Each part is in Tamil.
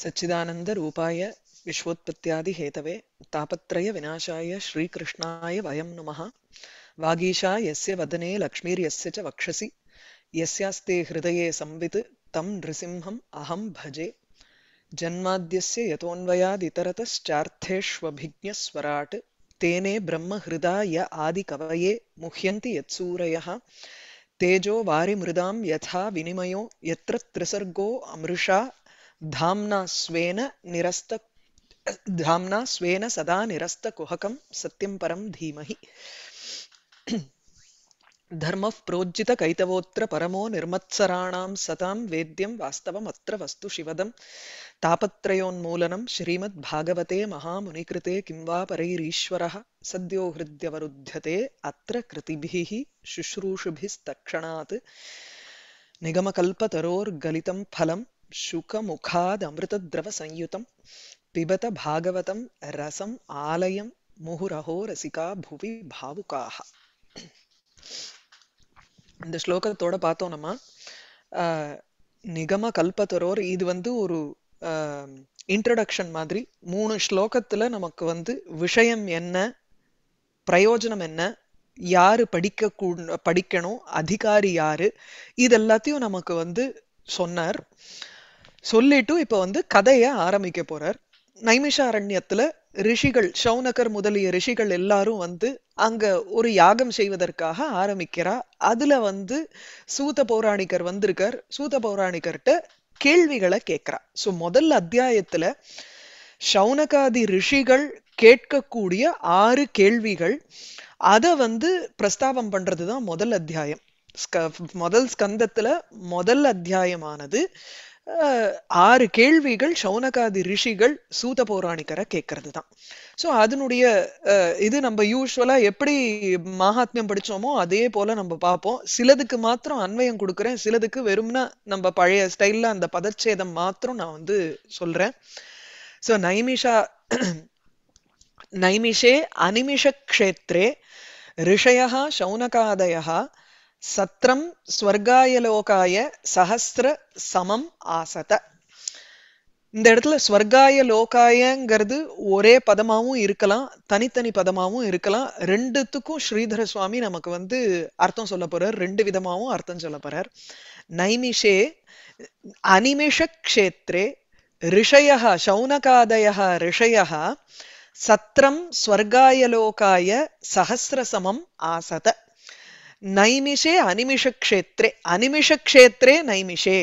सच्चिदानन्दरूपाय विश्वोत्पत्त्यादिहेतवे तापत्रयविनाशाय श्रीकृष्णाय वयं नुमः वागीशा यस्य वदने लक्ष्मीर्यस्य च वक्षसि यस्यास्ते हृदये संवित् तं नृसिंहम् अहं भजे जन्माद्यस्य यतोऽन्वयादितरतश्चार्थेष्वभिज्ञस्वराट् तेने ब्रह्महृदा य आदिकवये मुह्यन्ति यत्सूरयः तेजो वारिमृदां यथा विनिमयो यत्र त्रिसर्गो अमृषा धाम्ना स्वेन निरस्त धाम्ना स्वेन सदा निरस्तकुहकं सत्यं परं धीमहि धर्मः प्रोज्जितकैतवोऽत्र परमो निर्मत्सराणां सतां वेद्यं वास्तवमत्र वस्तु शिवदं तापत्रयोन्मूलनं श्रीमद्भागवते महामुनिकृते किं वा परैरीश्वरः सद्यो हृद्यवरुध्यते अत्र कृतिभिः शुश्रूषुभिस्तक्षणात् निगमकल्पतरोर्गलितं फलं शुकमुखादमृतद्रवसंयुतं पिबत भागवतं रसम् आलयं முகுரஹோ ரசிகா புவி பாவுகாக இந்த ஸ்லோகத்தோட பார்த்தோம் நம்ம நிகம கல்பத்தரோர் இது வந்து ஒரு இன்ட்ரடக்ஷன் மாதிரி மூணு ஸ்லோகத்துல நமக்கு வந்து விஷயம் என்ன பிரயோஜனம் என்ன யாரு படிக்க படிக்கணும் அதிகாரி யாரு இது எல்லாத்தையும் நமக்கு வந்து சொன்னார் சொல்லிட்டு இப்போ வந்து கதையை ஆரம்பிக்க போறார் நைமிஷாரண்யத்துல ரிஷிகள் சௌனகர் முதலிய ரிஷிகள் எல்லாரும் வந்து அங்க ஒரு யாகம் செய்வதற்காக ஆரம்பிக்கிறா அதுல வந்து சூத பௌராணிகர் வந்திருக்கார் சூத பௌராணிக்கர்கிட்ட கேள்விகளை கேட்கிறா ஸோ முதல் அத்தியாயத்துல சௌனகாதி ரிஷிகள் கேட்கக்கூடிய ஆறு கேள்விகள் அதை வந்து பிரஸ்தாபம் பண்றதுதான் முதல் அத்தியாயம் முதல் ஸ்கந்தத்துல முதல் அத்தியாயமானது ஆறு கேள்விகள் சௌனகாதி ரிஷிகள் சூத பௌராணிக்கரை கேட்கறது தான் ஸோ அதனுடைய இது நம்ம யூஸ்வலாக எப்படி மகாத்மியம் படிச்சோமோ அதே போல நம்ம பார்ப்போம் சிலதுக்கு மாத்திரம் அன்வயம் கொடுக்குறேன் சிலதுக்கு வெறும்னா நம்ம பழைய ஸ்டைலில் அந்த பதச்சேதம் மாத்திரம் நான் வந்து சொல்றேன் ஸோ நைமிஷா நைமிஷே அனிமிஷ க்ஷேத்ரே ரிஷயா சௌனகாதயா சத்ரம் ஸ்வர்காயலோகாய சஹஸ்திர சமம் ஆசத இந்த இடத்துல ஸ்வர்காய லோகாயங்கிறது ஒரே பதமாகவும் இருக்கலாம் தனித்தனி பதமாகவும் இருக்கலாம் ரெண்டுத்துக்கும் ஸ்ரீதர சுவாமி நமக்கு வந்து அர்த்தம் சொல்ல போறார் ரெண்டு விதமாகவும் அர்த்தம் சொல்ல போறார் நைமிஷே அனிமிஷ க்ஷேத்ரே ரிஷய சௌனகாதய ரிஷய சத்ரம் ஸ்வர்காயலோகாய சஹசிரசமம் ஆசத நைமிஷே அனிமிஷக்ஷேத்ரே அனிமிஷக்ஷேத்ரே நைமிஷே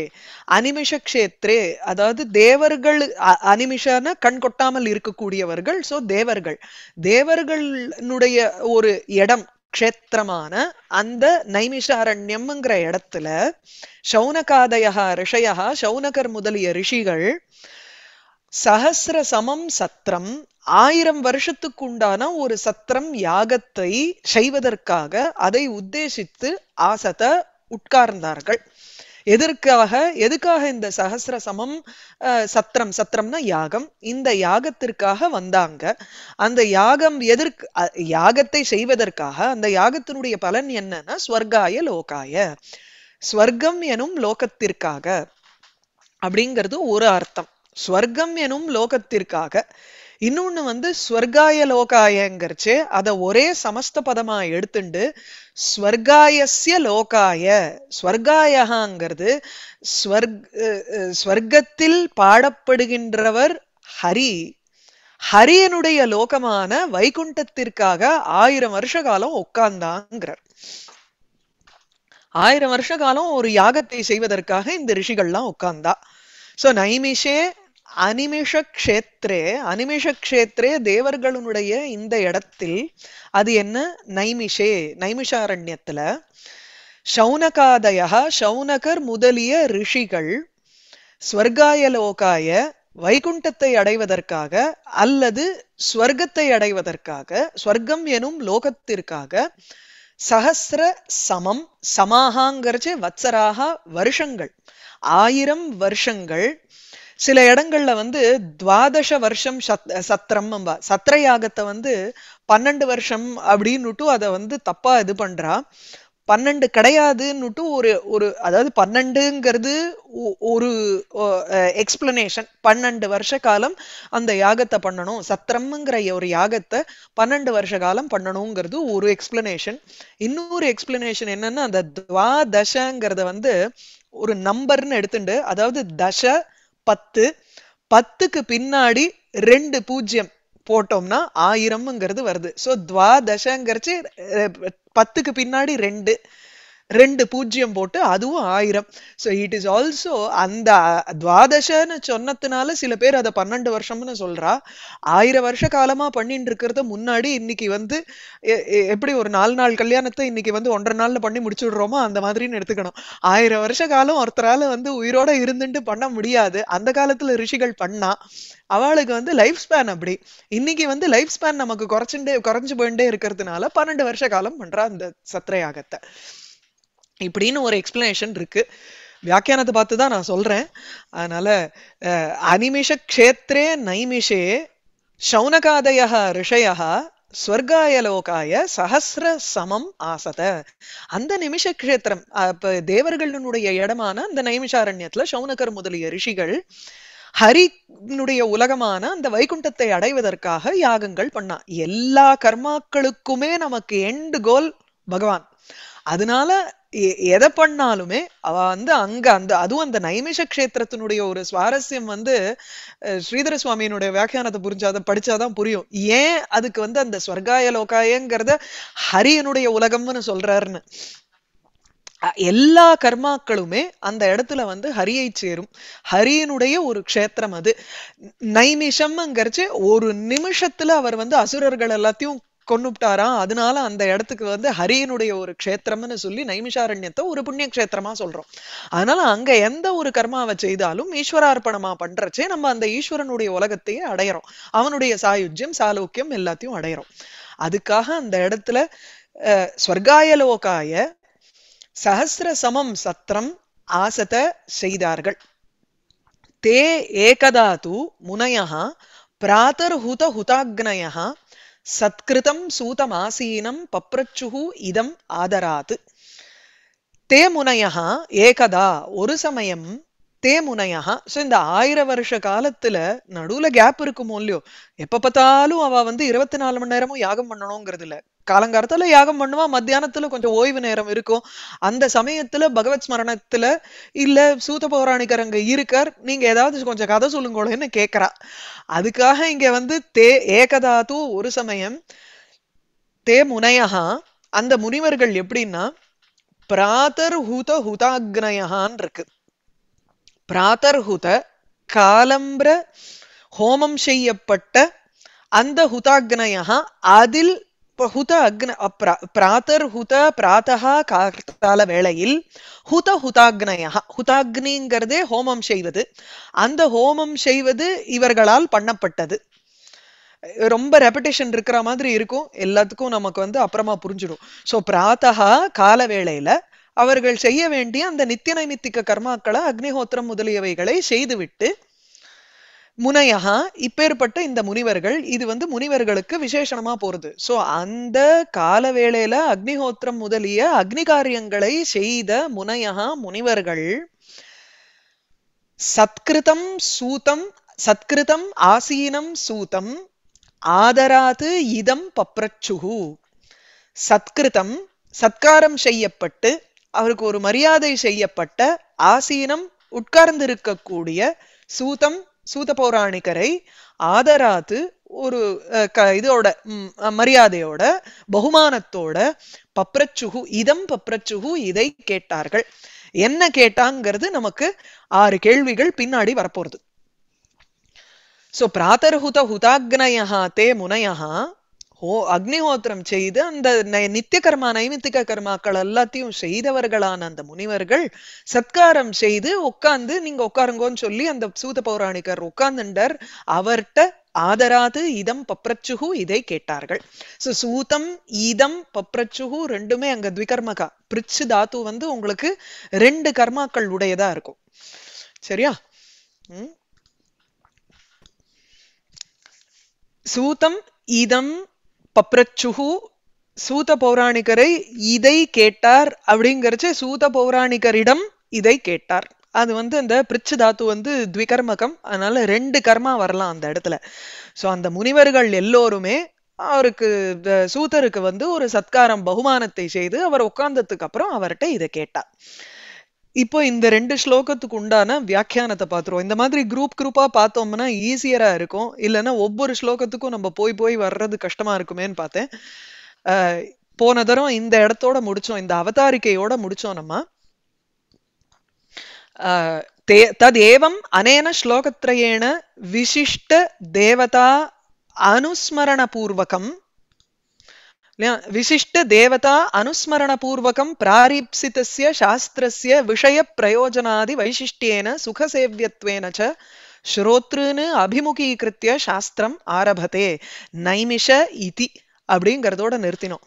அனிமிஷக்ஷேத்ரே அதாவது தேவர்கள் அனிமிஷான கண் கொட்டாமல் இருக்கக்கூடியவர்கள் சோ தேவர்கள் தேவர்களுடைய ஒரு இடம் க்ஷேத்திரமான அந்த நைமிஷாரண்யம்ங்கிற இடத்துல சௌனகாதயா ரிஷயா சௌனகர் முதலிய ரிஷிகள் சஹசிர சமம் சத்திரம் ஆயிரம் வருஷத்துக்கு உண்டான ஒரு சத்திரம் யாகத்தை செய்வதற்காக அதை உத்தேசித்து ஆசத உட்கார்ந்தார்கள் எதற்காக எதுக்காக இந்த சகசிர சமம் சத்திரம் சத்திரம்னா யாகம் இந்த யாகத்திற்காக வந்தாங்க அந்த யாகம் எதற்கு யாகத்தை செய்வதற்காக அந்த யாகத்தினுடைய பலன் என்னன்னா ஸ்வர்காய லோகாய ஸ்வர்க்கம் எனும் லோகத்திற்காக அப்படிங்கிறது ஒரு அர்த்தம் ஸ்வர்க்கம் எனும் லோகத்திற்காக இன்னொன்னு வந்து ஸ்வர்காய லோகாயங்கிறச்சு அதை ஒரே சமஸ்த பதமா எடுத்துண்டு ஸ்வர்காயசிய லோகாய ஸ்வர்காயகாங்கிறது ஸ்வர்க் ஸ்வர்க்கத்தில் பாடப்படுகின்றவர் ஹரி ஹரியனுடைய லோகமான வைகுண்டத்திற்காக ஆயிரம் வருஷ காலம் உட்கார்ந்தாங்கிறார் ஆயிரம் வருஷ காலம் ஒரு யாகத்தை செய்வதற்காக இந்த ரிஷிகள்லாம் உட்கார்ந்தா சோ நைமிஷே அனிமிஷ கஷேத்ரே அனிமிஷ கஷேத்ரே தேவர்களுடைய இந்த இடத்தில் அது என்ன நைமிஷே நைமிஷாரண்யத்துல சௌனகாதயா சௌனகர் முதலிய ரிஷிகள் ஸ்வர்காயலோகாய வைகுண்டத்தை அடைவதற்காக அல்லது ஸ்வர்க்கத்தை அடைவதற்காக ஸ்வர்க்கம் எனும் லோகத்திற்காக சஹசிர சமம் சமாகாங்கிறச்சு வத்சராக வருஷங்கள் ஆயிரம் வருஷங்கள் சில இடங்கள்ல வந்து துவாதச வருஷம் சத் சத்திரம் சத்திர யாகத்தை வந்து பன்னெண்டு வருஷம் அப்படின்னுட்டு அதை வந்து தப்பா இது பண்றா பன்னெண்டு கிடையாதுன்னுட்டு ஒரு ஒரு அதாவது பன்னெண்டுங்கிறது ஒரு எக்ஸ்பிளனேஷன் பன்னெண்டு வருஷ காலம் அந்த யாகத்தை பண்ணணும் சத்திரம்ங்கிற ஒரு யாகத்தை பன்னெண்டு வருஷ காலம் பண்ணணுங்கிறது ஒரு எக்ஸ்பிளனேஷன் இன்னொரு எக்ஸ்பிளனேஷன் என்னன்னா அந்த துவாதசங்கிறத வந்து ஒரு நம்பர்னு எடுத்துண்டு அதாவது தச பத்து பத்துக்கு பின்னாடி ரெண்டு பூஜ்ஜியம் போட்டோம்னா ஆயிரம்ங்கிறது வருது ஸோ துவாதசங்கிறச்சு பத்துக்கு பின்னாடி ரெண்டு ரெண்டு பூஜ்ஜியம் போட்டு அதுவும் ஆயிரம் ஸோ இட் இஸ் ஆல்சோ அந்த துவாதசன்னு சொன்னதுனால சில பேர் அதை பன்னெண்டு வருஷம்னு சொல்றா ஆயிரம் வருஷ காலமா பண்ணிட்டு இருக்கிறத முன்னாடி இன்னைக்கு வந்து எப்படி ஒரு நாலு நாள் கல்யாணத்தை இன்னைக்கு வந்து ஒன்றரை நாள்ல பண்ணி முடிச்சுடுறோமோ அந்த மாதிரின்னு எடுத்துக்கணும் ஆயிரம் வருஷ காலம் ஒருத்தரால வந்து உயிரோட இருந்துட்டு பண்ண முடியாது அந்த காலத்துல ரிஷிகள் பண்ணா அவளுக்கு வந்து லைஃப் ஸ்பேன் அப்படி இன்னைக்கு வந்து லைஃப் ஸ்பேன் நமக்கு குறைச்சுட்டே குறைஞ்சு போயிட்டே இருக்கிறதுனால பன்னெண்டு வருஷ காலம் பண்றா அந்த சத்திரையாகத்தை இப்படின்னு ஒரு எக்ஸ்பிளனேஷன் இருக்குது வியாக்கியானத்தை பார்த்து தான் நான் சொல்கிறேன் அதனால் அனிமிஷ க்ஷேத்ரே நைமிஷே சௌனகாதய ரிஷய ஸ்வர்காயலோகாய சஹசிர சமம் ஆசத அந்த நிமிஷ கஷேத்திரம் அப்ப தேவர்களினுடைய இடமான அந்த நைமிஷாரண்யத்துல சௌனகர் முதலிய ரிஷிகள் ஹரினுடைய உலகமான அந்த வைகுண்டத்தை அடைவதற்காக யாகங்கள் பண்ணா எல்லா கர்மாக்களுக்குமே நமக்கு எண்டு கோல் பகவான் அதனால எதை பண்ணாலுமே அவ வந்து அங்க அந்த அதுவும் அந்த நைமிஷ கஷேத்திரத்தினுடைய ஒரு சுவாரஸ்யம் வந்து ஸ்ரீதர சுவாமியினுடைய வியாக்கியானத்தை புரிஞ்சாத படிச்சாதான் புரியும் ஏன் அதுக்கு வந்து அந்த ஸ்வர்காய லோகாயங்கிறத ஹரியனுடைய உலகம்னு சொல்றாருன்னு எல்லா கர்மாக்களுமே அந்த இடத்துல வந்து ஹரியை சேரும் ஹரியனுடைய ஒரு க்ஷேத்திரம் அது நைமிஷம்ங்கிறச்சு ஒரு நிமிஷத்துல அவர் வந்து அசுரர்கள் எல்லாத்தையும் கொண்டுட்டாராம் அதனால அந்த இடத்துக்கு வந்து ஹரியனுடைய ஒரு கஷேத்திரம்னு சொல்லி நைமிஷாரண்யத்தை ஒரு புண்ணிய கஷேத்திரமா சொல்றோம் அதனால அங்க எந்த ஒரு கர்மாவை செய்தாலும் ஈஸ்வரார்ப்பணமா பண்றச்சே நம்ம அந்த ஈஸ்வரனுடைய உலகத்தையே அடையிறோம் அவனுடைய சாயுஜ்யம் சாலோக்கியம் எல்லாத்தையும் அடையிறோம் அதுக்காக அந்த இடத்துல ஸ்வர்காயலோகாய சஹசிர சமம் சத்திரம் ஆசத செய்தார்கள் தே ஏகதாது முனையா பிராதர்ஹுத ஹுதாக்னயா சத்கிருதம் சூதமாசீனம் பப்ரச்சுஹு இதம் ஆதராத் தே முனையா ஏகதா ஒரு சமயம் தே முனையா ஸோ இந்த ஆயிரம் வருஷ காலத்துல நடுவுல கேப் இருக்குமோ இல்லையோ எப்ப பார்த்தாலும் அவ வந்து இருபத்தி நாலு மணி நேரமும் யாகம் பண்ணணுங்கிறது இல்லை காலங்காரத்துல யாகம் பண்ணுவா மத்தியானத்துல கொஞ்சம் ஓய்வு நேரம் இருக்கும் அந்த சமயத்துல பகவத் ஸ்மரணத்துல இல்ல சூத்த பௌராணிகர் அங்க இருக்கார் நீங்க ஏதாவது கொஞ்சம் கதை சொல்லுங்க கேக்குறா அதுக்காக இங்க வந்து தே ஏகதாது ஒரு சமயம் தே முனையகா அந்த முனிவர்கள் எப்படின்னா பிராத்தர் ஹூத ஹுதாக்னயான் இருக்கு பிராத்தர் ஹூத காலம்பிர ஹோமம் செய்யப்பட்ட அந்த ஹுதாக்னயா அதில் ஹுத அக்ன பிராத்தர் ஹுத பிராத்தா காத்தால வேளையில் ஹுத ஹுதாக்னயா ஹுதாக்னிங்கிறதே ஹோமம் செய்வது அந்த ஹோமம் செய்வது இவர்களால் பண்ணப்பட்டது ரொம்ப ரெப்படேஷன் இருக்கிற மாதிரி இருக்கும் எல்லாத்துக்கும் நமக்கு வந்து அப்புறமா புரிஞ்சிடும் ஸோ பிராத்தா கால வேளையில அவர்கள் செய்ய வேண்டிய அந்த நித்திய நைமித்திக்க கர்மாக்களை அக்னிஹோத்திரம் முதலியவைகளை செய்துவிட்டு முனையகா இப்பேற்பட்ட இந்த முனிவர்கள் இது வந்து முனிவர்களுக்கு விசேஷணமா போறது சோ அந்த கால வேளையில அக்னிஹோத்திரம் முதலிய அக்னி காரியங்களை செய்த முனையகா முனிவர்கள் சத்கிருதம் சூதம் சத்கிருதம் ஆசீனம் சூதம் ஆதராது இதம் பப்ரச்சுகு சத்கிருதம் சத்காரம் செய்யப்பட்டு அவருக்கு ஒரு மரியாதை செய்யப்பட்ட ஆசீனம் உட்கார்ந்திருக்கக்கூடிய சூதம் சூத பௌராணிகரை ஆதராத்து ஒரு இதோட மரியாதையோட பகுமானத்தோட பப்ரச்சுகு இதம் பப்ரச்சுகு இதை கேட்டார்கள் என்ன கேட்டாங்கிறது நமக்கு ஆறு கேள்விகள் பின்னாடி வரப்போறது சோ பிராத்தர்ஹுத ஹுதாக்னயா தே முனையஹா ஹோ அக்னிஹோத்திரம் செய்து அந்த நித்திய கர்மா நைமித்திக கர்மாக்கள் எல்லாத்தையும் செய்தவர்களான அந்த முனிவர்கள் சத்காரம் செய்து உட்காந்து நீங்க உட்காருங்கோன்னு சொல்லி அந்த சூத பௌராணிகர் உட்கார்ந்துண்டர் அவர்கிட்ட ஆதராது இதம் பப்ரச்சுகு இதை கேட்டார்கள் சோ சூதம் இதம் பப்ரச்சுகு ரெண்டுமே அங்க துவிகர்மகா பிரிச்சு தாத்து வந்து உங்களுக்கு ரெண்டு கர்மாக்கள் உடையதா இருக்கும் சரியா சூதம் இதம் பப்ரச்சுகு சூத பௌராணிகரை இதை கேட்டார் அப்படிங்கிறச்சு சூத பௌராணிகரிடம் இதை கேட்டார் அது வந்து அந்த பிரிச்சு தாத்து வந்து த்விகர்மகம் அதனால ரெண்டு கர்மா வரலாம் அந்த இடத்துல ஸோ அந்த முனிவர்கள் எல்லோருமே அவருக்கு சூதருக்கு வந்து ஒரு சத்காரம் பகுமானத்தை செய்து அவர் உட்கார்ந்ததுக்கு அப்புறம் அவர்கிட்ட இதை கேட்டார் இப்போ இந்த ரெண்டு ஸ்லோகத்துக்கு உண்டான வியாக்கியானத்தை பார்த்துருவோம் இந்த மாதிரி குரூப் குரூப்பாக பார்த்தோம்னா ஈஸியராக இருக்கும் இல்லைன்னா ஒவ்வொரு ஸ்லோகத்துக்கும் நம்ம போய் போய் வர்றது கஷ்டமாக இருக்குமேன்னு பார்த்தேன் போன தரம் இந்த இடத்தோட முடித்தோம் இந்த அவதாரிக்கையோட முடித்தோம் நம்ம தே தது ஏவம் அனேன ஸ்லோகத்திரையேன விசிஷ்ட தேவதா அனுஸ்மரணபூர்வகம் विशिष्ट देवता अनुस्मरण पूर्वकं प्रारीप्सितस्य शास्त्रस्य विषय प्रयोजनादि वैशिष्ट्येन सुखसेव्यत्वेन च श्रोतृन् अभिमुखीकृत्य शास्त्ரம் ஆரபதே நைமிஷ இதி அப்படிங்கிறதோட நிறுத்தினோம்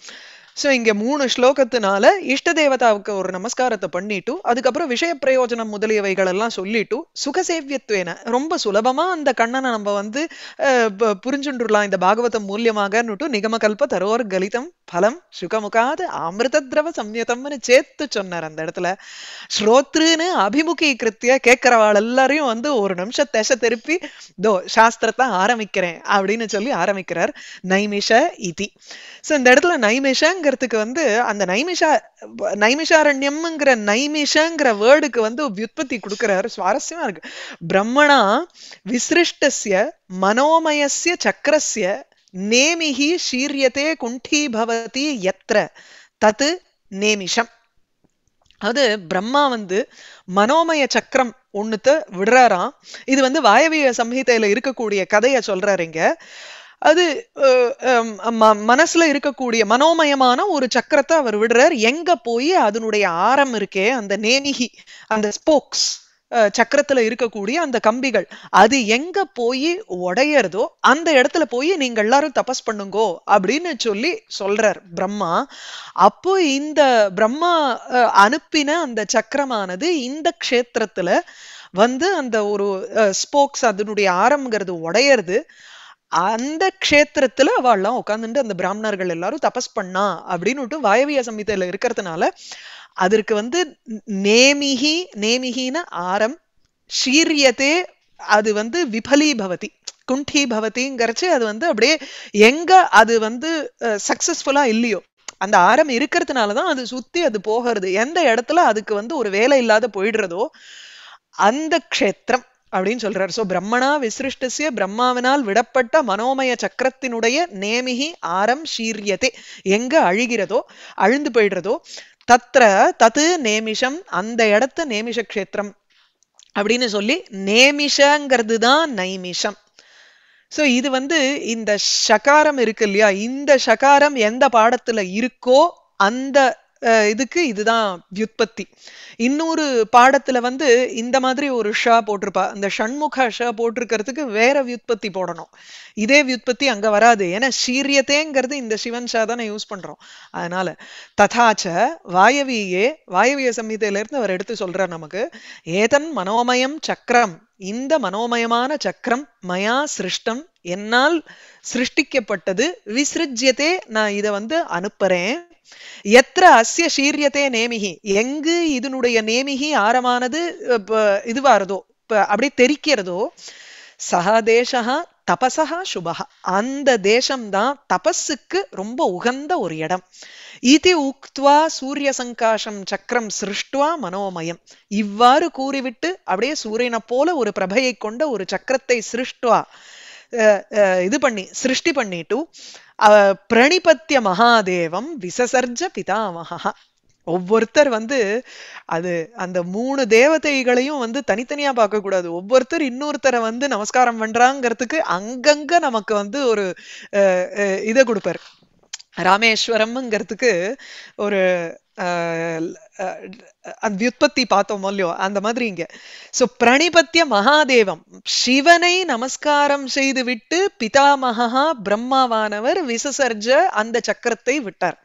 ஸோ இங்கே மூணு ஸ்லோகத்தினால இஷ்ட தேவதாவுக்கு ஒரு நமஸ்காரத்தை பண்ணிட்டு அதுக்கப்புறம் விஷய பிரயோஜனம் முதலியவைகள் எல்லாம் சொல்லிட்டு சுகசேவியத்துவேன ரொம்ப சுலபமாக அந்த கண்ணனை நம்ம வந்து புரிஞ்சுண்டுலாம் இந்த பாகவதம் மூலியமாகன்னுட்டு நிகமகல்ப தரோர் கலிதம் பலம் சுகமுகாது திரவ சம்யதம்னு சேர்த்து சொன்னார் அந்த இடத்துல ஸ்ரோத்ருன்னு கிருத்திய கேட்குறவாள் எல்லாரையும் வந்து ஒரு நிமிஷம் திசை திருப்பி தோ சாஸ்திரத்தை ஆரம்பிக்கிறேன் அப்படின்னு சொல்லி ஆரம்பிக்கிறார் நைமிஷ இதி ஸோ இந்த இடத்துல நைமிஷங்க ஆகிறதுக்கு வந்து அந்த நைமிஷா நைமிஷாரண்யம்ங்கிற நைமிஷங்கிற வேர்டுக்கு வந்து வியுற்பத்தி கொடுக்குறாரு சுவாரஸ்யமா இருக்கு பிரம்மணா விசிருஷ்டசிய மனோமயசிய சக்கரஸ்ய நேமிஹி ஷீரியதே குண்டி பவதி எத்திர தத்து நேமிஷம் அது பிரம்மா வந்து மனோமய சக்கரம் ஒண்ணுத்த விடுறாராம் இது வந்து வாயவிய சம்ஹிதையில இருக்கக்கூடிய கதையை இங்க அது மனசுல இருக்கக்கூடிய மனோமயமான ஒரு சக்கரத்தை அவர் விடுறார் எங்க போய் அதனுடைய ஆரம் இருக்கே அந்த நேனிகி அந்த ஸ்போக்ஸ் சக்கரத்துல இருக்கக்கூடிய அந்த கம்பிகள் அது எங்க போய் உடையறதோ அந்த இடத்துல போய் நீங்க எல்லாரும் தபஸ் பண்ணுங்கோ அப்படின்னு சொல்லி சொல்றார் பிரம்மா அப்போ இந்த பிரம்மா அனுப்பின அந்த சக்கரமானது இந்த க்ஷேத்திரத்துல வந்து அந்த ஒரு ஸ்போக்ஸ் அதனுடைய ஆரம்ங்கிறது உடையறது அந்த க்ஷேத்திரத்துல அவெல்லாம் உட்காந்துட்டு அந்த பிராமணர்கள் எல்லாரும் தபஸ் பண்ணா அப்படின்னுட்டு வாயவிய சம்ஹிதையில இருக்கிறதுனால அதற்கு வந்து நேமிகி நேமிகின ஆரம் ஷீரியத்தே அது வந்து விபலி பவதி குண்டி பவதிங்கிறச்சு அது வந்து அப்படியே எங்க அது வந்து சக்சஸ்ஃபுல்லா இல்லையோ அந்த ஆரம் இருக்கிறதுனால தான் அது சுத்தி அது போகிறது எந்த இடத்துல அதுக்கு வந்து ஒரு வேலை இல்லாத போயிடுறதோ அந்த க்ஷேத்திரம் அப்படின்னு சொல்றார் சோ பிரம்மணா விசிருஷ்டசிய பிரம்மாவினால் விடப்பட்ட மனோமய சக்கரத்தினுடைய நேமிகி ஆரம் சீரியதே எங்க அழுகிறதோ அழுந்து போயிடுறதோ தத்ர தத்து நேமிஷம் அந்த இடத்த நேமிஷ கஷேத்திரம் அப்படின்னு சொல்லி நேமிஷங்கிறது தான் நைமிஷம் ஸோ இது வந்து இந்த ஷகாரம் இருக்கு இல்லையா இந்த ஷகாரம் எந்த பாடத்துல இருக்கோ அந்த இதுக்கு இதுதான் வியுற்பத்தி இன்னொரு பாடத்துல வந்து இந்த மாதிரி ஒரு ஷ போட்டிருப்பா அந்த ஷண்முக ஷ போட்டிருக்கிறதுக்கு வேற வியுற்பத்தி போடணும் இதே வியுற்பத்தி அங்க வராது ஏன்னா சீரியத்தேங்கிறது இந்த சிவன் ஷா தானே யூஸ் பண்றோம் அதனால ததாச்ச வாயவியே வாயவிய சம்ஹிதையிலிருந்து அவர் எடுத்து சொல்றார் நமக்கு ஏதன் மனோமயம் சக்கரம் இந்த மனோமயமான சக்கரம் மயா சிருஷ்டம் என்னால் சிருஷ்டிக்கப்பட்டது விசிருஜ்யத்தே நான் இதை வந்து அனுப்புறேன் எத்திர அஸ்ய சீரியத்தே நேமிகி எங்கு இதனுடைய நேமிகி ஆரமானது இதுவாகிறதோ அப்படி தெரிக்கிறதோ சகதேஷா தபசா சுபகா அந்த தேசம்தான் தபஸுக்கு ரொம்ப உகந்த ஒரு இடம் இது உக்துவா சூரிய சங்காஷம் சக்கரம் சிருஷ்டுவா மனோமயம் இவ்வாறு கூறிவிட்டு அப்படியே சூரியனை போல ஒரு பிரபையை கொண்ட ஒரு சக்கரத்தை சிருஷ்டுவா இது பண்ணி சிருஷ்டி பண்ணிட்டு பிரணிபத்திய மகாதேவம் விசசர்ஜ பிதாமகா ஒவ்வொருத்தர் வந்து அது அந்த மூணு தேவதைகளையும் வந்து தனித்தனியா பார்க்க கூடாது ஒவ்வொருத்தர் இன்னொருத்தரை வந்து நமஸ்காரம் பண்றாங்கிறதுக்கு அங்கங்க நமக்கு வந்து ஒரு இதை கொடுப்பாரு ராமேஸ்வரம்ங்கிறதுக்கு ஒரு அந்த வியுற்பத்தி பார்த்தோம் இல்லையோ அந்த மாதிரி இங்க சோ பிரணிபத்திய மகாதேவம் சிவனை நமஸ்காரம் செய்து விட்டு பிதாமகா பிரம்மாவானவர் விசசர்ஜ அந்த சக்கரத்தை விட்டார்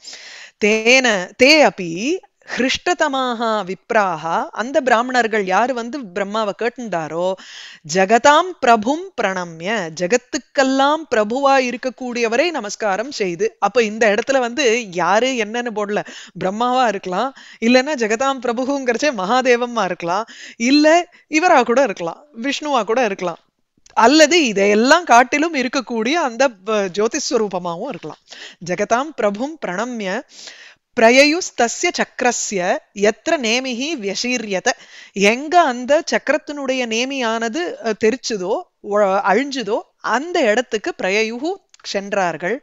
தேன தே அப்பி ஹிருஷ்டதமாக விப்ராக அந்த பிராமணர்கள் யார் வந்து பிரம்மாவை கேட்டுண்டாரோ ஜெகதாம் பிரபும் பிரணம்ய ஜெகத்துக்கெல்லாம் பிரபுவா இருக்கக்கூடியவரை நமஸ்காரம் செய்து அப்ப இந்த இடத்துல வந்து யாரு என்னன்னு போடல பிரம்மாவா இருக்கலாம் இல்லைன்னா ஜெகதாம் பிரபுங்கிறச்சே மகாதேவமா இருக்கலாம் இல்ல இவரா கூட இருக்கலாம் விஷ்ணுவா கூட இருக்கலாம் அல்லது இதையெல்லாம் காட்டிலும் இருக்கக்கூடிய அந்த ஜோதிஸ்வரூபமாகவும் இருக்கலாம் ஜெகதாம் பிரபும் பிரணம்ய பிரயயுஸ்தஸ்ய சக்கரஸ்ய எத்திர நேமிகி வியசீரியத எங்க அந்த சக்கரத்தினுடைய நேமியானது தெரிச்சுதோ அழிஞ்சுதோ அந்த இடத்துக்கு பிரயயுகு சென்றார்கள்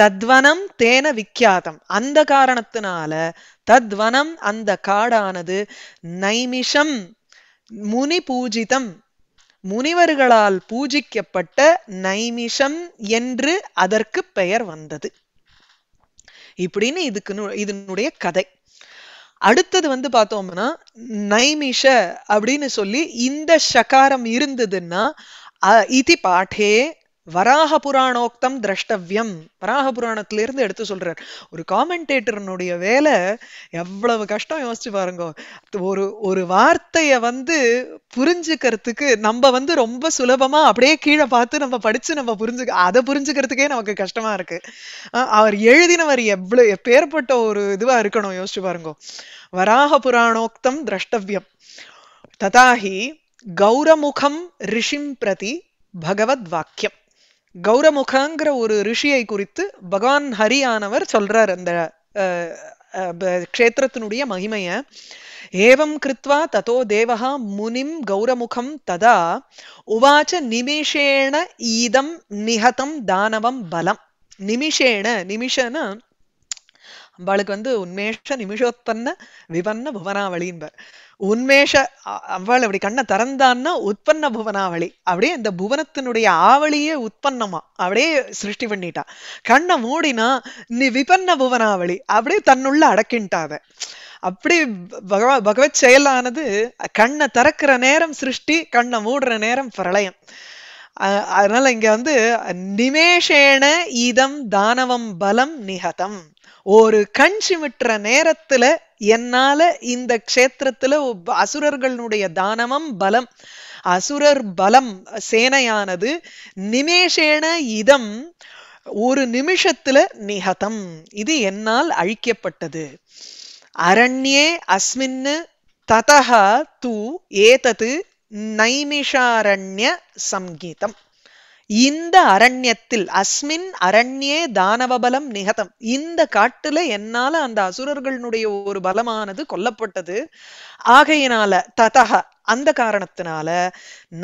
தத்வனம் தேன விக்கியாதம் அந்த காரணத்தினால தத்வனம் அந்த காடானது நைமிஷம் முனி பூஜிதம் முனிவர்களால் பூஜிக்கப்பட்ட நைமிஷம் என்று அதற்கு பெயர் வந்தது இப்படின்னு இதுக்கு இதனுடைய கதை அடுத்தது வந்து பார்த்தோம்னா நைமிஷ அப்படின்னு சொல்லி இந்த ஷகாரம் இருந்ததுன்னா இதி பாட்டே வராக புராணோக்தம் திரஷ்டவியம் வராக புராணத்திலிருந்து எடுத்து சொல்றார் ஒரு காமெண்டேட்டர்னுடைய வேலை எவ்வளவு கஷ்டம் யோசிச்சு பாருங்க ஒரு ஒரு வார்த்தைய வந்து புரிஞ்சுக்கிறதுக்கு நம்ம வந்து ரொம்ப சுலபமா அப்படியே கீழே பார்த்து நம்ம படிச்சு நம்ம புரிஞ்சு அதை புரிஞ்சுக்கிறதுக்கே நமக்கு கஷ்டமா இருக்கு அவர் எழுதினவர் எவ்வளவு எப்பேற்பட்ட ஒரு இதுவா இருக்கணும் யோசிச்சு பாருங்க வராக புராணோக்தம் திரஷ்டவியம் ததாகி கௌரமுகம் ரிஷிம் பிரதி பகவத் வாக்கியம் கௌரமுகங்கிற ஒரு ரிஷியை குறித்து பகவான் ஹரியானவர் சொல்றார் அந்த கஷேத்திரத்தினுடைய மகிமைய ஏவம் கிருத்வா ததோ தேவகா முனிம் கௌரமுகம் ததா உவாச்ச நிமிஷேண ஈதம் நிகதம் தானவம் பலம் நிமிஷேன நிமிஷன்னா அம்பாளுக்கு வந்து உன்மேஷ நிமிஷோத்தன்ன விபன்ன புவனாவளின்பார் உன்மேஷ அம்பாள் அப்படி கண்ணை திறந்தான்னா உற்பன்ன புவனாவளி அப்படியே இந்த புவனத்தினுடைய ஆவளியே உற்பன்னமா அப்படியே சிருஷ்டி பண்ணிட்டா கண்ணை மூடினா நீ விபன்ன புவனாவளி அப்படியே தன்னுள்ள அடக்கின்ட்டாத அப்படி பகவா பகவத் செயலானது கண்ணை திறக்கிற நேரம் சிருஷ்டி கண்ணை மூடுற நேரம் பிரளயம் அதனால இங்க வந்து நிமேஷேன இதம் தானவம் பலம் நிகதம் ஒரு கஞ்சி விட்டுற நேரத்துல என்னால இந்த கஷேத்திரத்துல அசுரர்களுடைய தானமம் பலம் அசுரர் பலம் சேனையானது நிமேஷேன இதம் ஒரு நிமிஷத்துல நிஹதம் இது என்னால் அழிக்கப்பட்டது அரண்யே அஸ்மின்னு ததா தூ ஏதது நைமிஷாரண்ய சங்கீதம் இந்த அரண்யத்தில் அஸ்மின் அரண்யே தானவபலம் நிகதம் இந்த காட்டுல என்னால அந்த அசுரர்களுடைய ஒரு பலமானது கொல்லப்பட்டது ஆகையினால ததக அந்த காரணத்தினால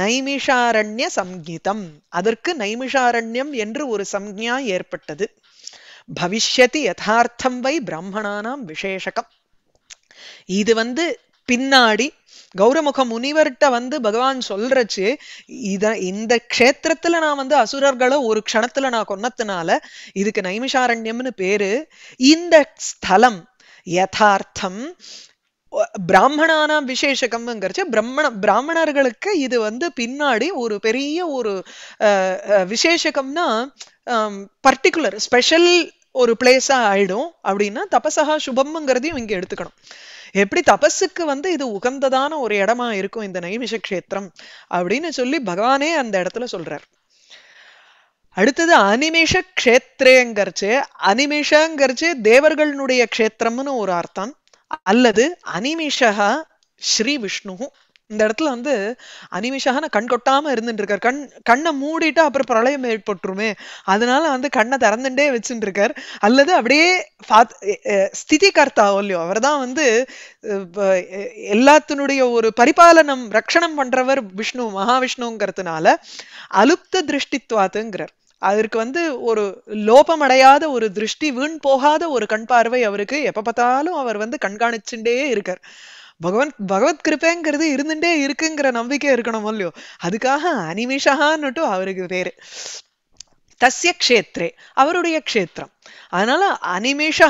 நைமிஷாரண்ய சங்கீதம் அதற்கு நைமிஷாரண்யம் என்று ஒரு சம்ஞா ஏற்பட்டது பவிஷ்யதி யதார்த்தம் வை பிராமணானாம் விசேஷகம் இது வந்து பின்னாடி கௌரமுக முனிவர்கிட்ட வந்து பகவான் சொல்றச்சு இத இந்த க்ஷேத்திரத்துல நான் வந்து அசுரர்களை ஒரு க்ஷணத்துல நான் கொன்னத்துனால இதுக்கு நைமிஷாரண்யம்னு பேரு இந்த ஸ்தலம் யதார்த்தம் பிராமணானாம் விசேஷகம்ங்கிறச்சு பிரம்மண பிராமணர்களுக்கு இது வந்து பின்னாடி ஒரு பெரிய ஒரு விசேஷகம்னா பர்டிகுலர் ஸ்பெஷல் ஒரு பிளேஸா ஆயிடும் அப்படின்னா தபசகா சுபம்ங்கிறதையும் இங்க எடுத்துக்கணும் எப்படி தபஸுக்கு வந்து இது உகந்ததான ஒரு இடமா இருக்கும் இந்த நைமிஷ கஷேத்திரம் அப்படின்னு சொல்லி பகவானே அந்த இடத்துல சொல்றார் அடுத்தது அனிமேஷ கஷேத்திரங்கரிச்சு அனிமேஷங்கரிச்சு தேவர்களுடைய க்ஷேத்திரம்னு ஒரு அர்த்தம் அல்லது அனிமேஷா ஸ்ரீ விஷ்ணு இந்த இடத்துல வந்து அனிமிஷாக கண் கொட்டாம இருந்துட்டு கண் கண்ணை மூடிட்டு அப்புறம் பிரளயம் ஏற்பட்டுருமே அதனால வந்து கண்ணை திறந்துட்டே வச்சுட்டு இருக்கார் அல்லது அப்படியே ஸ்திதி கர்த்தா இல்லையோ அவர் தான் வந்து எல்லாத்தினுடைய ஒரு பரிபாலனம் ரக்ஷணம் பண்றவர் விஷ்ணு மகாவிஷ்ணுங்கிறதுனால அலுப்த திருஷ்டித்வாத்துங்கிறார் அதற்கு வந்து ஒரு லோபமடையாத ஒரு திருஷ்டி வீண் போகாத ஒரு கண் பார்வை அவருக்கு எப்ப பார்த்தாலும் அவர் வந்து கண்காணிச்சுட்டே இருக்கார் பகவான் பகவத் கிருப்பேங்கிறது இருந்துட்டே இருக்குங்கிற நம்பிக்கை இருக்கணும் இல்லையோ அதுக்காக அனிமிஷகான்னுட்டு அவருக்கு பேரு தஸ்ய க்ஷேத்ரே அவருடைய க்ஷேத்திரம் அதனால அனிமிஷா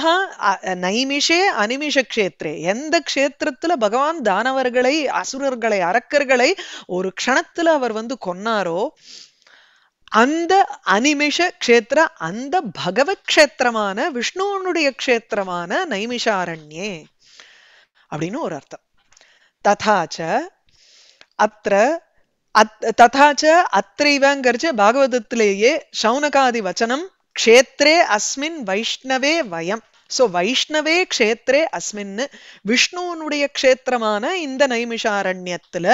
நைமிஷே அனிமிஷ க்ஷேத்ரே எந்த க்ஷேத்திரத்துல பகவான் தானவர்களை அசுரர்களை அரக்கர்களை ஒரு க்ஷணத்துல அவர் வந்து கொன்னாரோ அந்த அனிமிஷ கஷேத்திர அந்த பகவத் க்ஷேத்திரமான விஷ்ணுவனுடைய க்ஷேத்திரமான நைமிஷாரண்யே அப்படின்னு ஒரு அர்த்தம் ததாச்ச அத்திர அத் ததாச்ச அத்தைவங்கிறச்சு பாகவதத்திலேயே சௌனகாதி வச்சனம் க்ஷேத்ரே அஸ்மின் வைஷ்ணவே வயம் ஸோ வைஷ்ணவே க்ஷேத்ரே அஸ்மின்னு விஷ்ணுவனுடைய க்ஷேத்திரமான இந்த நைமிஷாரண்யத்துல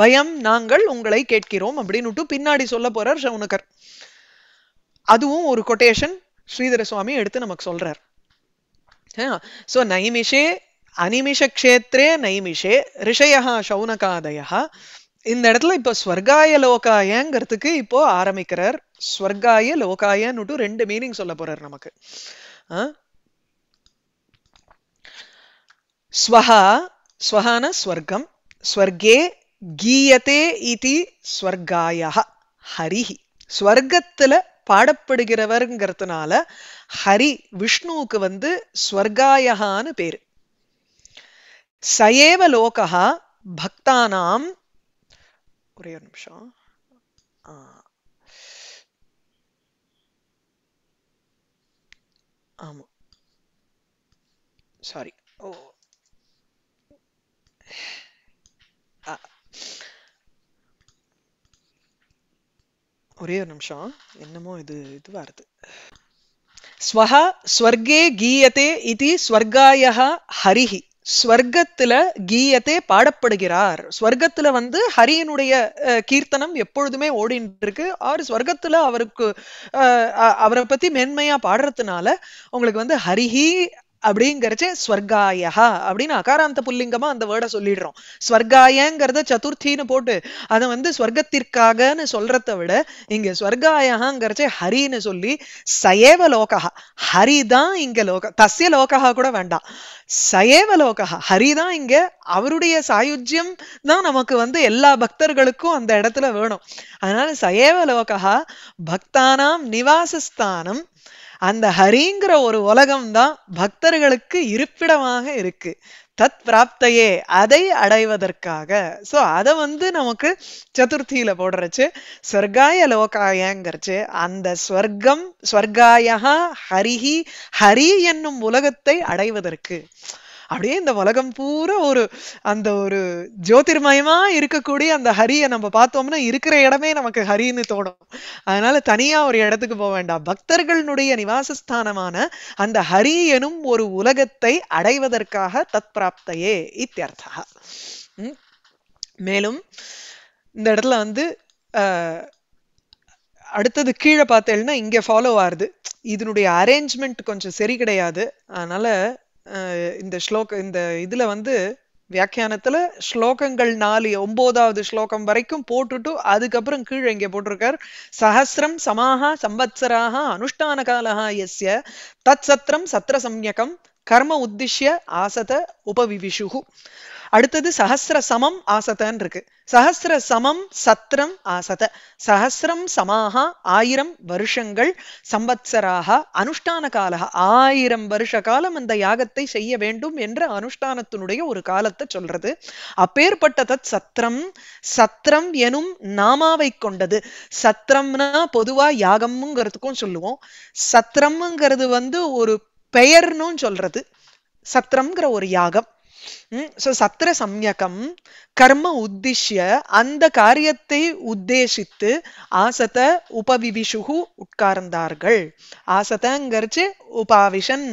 வயம் நாங்கள் உங்களை கேட்கிறோம் அப்படின்னுட்டு பின்னாடி சொல்ல போறார் சவுனகர் அதுவும் ஒரு கொட்டேஷன் ஸ்ரீதர சுவாமி எடுத்து நமக்கு சொல்றார் ஸோ நைமிஷே அனிமிஷக்ஷேத்ரே நைமிஷே ரிஷயா சௌனகாதயா இந்த இடத்துல இப்போ ஸ்வர்காய லோகாயங்கிறதுக்கு இப்போ ஆரம்பிக்கிறார் ஸ்வர்காய லோகாயன்னுட்டு ரெண்டு மீனிங் சொல்ல போறார் நமக்கு ஸ்வஹா ஸ்வஹான ஸ்வர்க்கம் ஸ்வர்கே கீயத்தே இதி ஸ்வர்காயா ஹரிஹி ஸ்வர்க்கத்துல பாடப்படுகிறவர்ங்கிறதுனால ஹரி விஷ்ணுவுக்கு வந்து ஸ்வர்காயகான்னு பேரு ச ஏவ லோகா பக்தானாம் ஒரே ஒரு நிமிஷம் ஆமாம் சாரி ஓ ஒரே ஒரு நிமிஷம் என்னமோ இது இது வருது ஸ்வஹ ஸ்வர்கே கீயதே இது ஸ்வர்காய ஹரிஹி ஸ்வர்க்கத்துல கீயத்தே பாடப்படுகிறார் ஸ்வர்க்கத்துல வந்து ஹரியனுடைய கீர்த்தனம் எப்பொழுதுமே ஓடிட்டு இருக்கு ஆர் ஸ்வர்க்கத்துல அவருக்கு அவரை பத்தி மேன்மையா பாடுறதுனால உங்களுக்கு வந்து ஹரிஹி அப்படிங்கிறச்சு ஸ்வர்காயா அப்படின்னு அகாராந்த புல்லிங்கமா அந்த வேர்டை சொல்லிடுறோம் ஸ்வர்காயங்கிறத சதுர்த்தின்னு போட்டு அதை வந்து ஸ்வர்க்கத்திற்காகன்னு சொல்றத விட இங்க ஸ்வர்காயாங்கிறச்சே ஹரின்னு சொல்லி சயேவ லோகா ஹரி தான் இங்க லோக தசிய லோகா கூட வேண்டாம் சயேவ லோகா ஹரி தான் இங்க அவருடைய சாயுஜ்யம் தான் நமக்கு வந்து எல்லா பக்தர்களுக்கும் அந்த இடத்துல வேணும் அதனால சயேவ லோகா பக்தானாம் நிவாசஸ்தானம் அந்த ஹரிங்கிற ஒரு உலகம்தான் பக்தர்களுக்கு இருப்பிடமாக இருக்கு தத் பிராப்தையே அதை அடைவதற்காக ஸோ அதை வந்து நமக்கு சதுர்த்தியில போடுறச்சு ஸ்வர்காய லோகாயங்கிறச்சு அந்த ஸ்வர்க்கம் ஸ்வர்காயா ஹரிஹி ஹரி என்னும் உலகத்தை அடைவதற்கு அப்படியே இந்த உலகம் பூரா ஒரு அந்த ஒரு ஜோதிர்மயமா இருக்கக்கூடிய அந்த ஹரியை நம்ம பார்த்தோம்னா இருக்கிற இடமே நமக்கு ஹரின்னு தோணும் அதனால தனியா ஒரு இடத்துக்கு போக வேண்டாம் பக்தர்களுடைய நிவாசஸ்தானமான அந்த ஹரி எனும் ஒரு உலகத்தை அடைவதற்காக தத் பிராப்தையே இத்தியர்த்தா மேலும் இந்த இடத்துல வந்து அடுத்தது கீழே பார்த்தேன்னா இங்கே ஃபாலோ ஆகுது இதனுடைய அரேஞ்ச்மெண்ட் கொஞ்சம் சரி கிடையாது அதனால இந்த ஸ்லோக இந்த இதுல வந்து வியாக்கியானத்துல ஸ்லோகங்கள் நாலு ஒன்பதாவது ஸ்லோகம் வரைக்கும் போட்டுட்டு அதுக்கப்புறம் கீழே இங்க போட்டிருக்கார் சஹசிரம் சமாஹா சம்பத்சராக அனுஷ்டான காலகா எஸ்ய தத் சத்திரம் சத்திர சம்யகம் கர்ம உத்திஷ்ய ஆசத உபவிவிஷுகு அடுத்தது சஹசிர சமம் ஆசதன்னு இருக்கு சஹசிர சமம் சத்ரம் ஆசத சஹசிரம் சமாக ஆயிரம் வருஷங்கள் சம்பத்சராக அனுஷ்டான காலக ஆயிரம் வருஷ காலம் அந்த யாகத்தை செய்ய வேண்டும் என்ற அனுஷ்டானத்தினுடைய ஒரு காலத்தை சொல்றது அப்பேற்பட்ட தத் சத்ரம் சத்ரம் எனும் நாமாவை கொண்டது சத்ரம்னா பொதுவா யாகம்ங்கிறதுக்கும் சொல்லுவோம் சத்ரம்ங்கிறது வந்து ஒரு பெயர்னும் சொல்றது சத்ரம்ங்கிற ஒரு யாகம் ஸோ சத்திர சம்யகம் கர்ம உத்திஷ்ய அந்த காரியத்தை உத்தேசித்து ஆசத உபவிவிஷுகு உட்கார்ந்தார்கள் ஆசதங்கரிச்சு உபாவிஷன்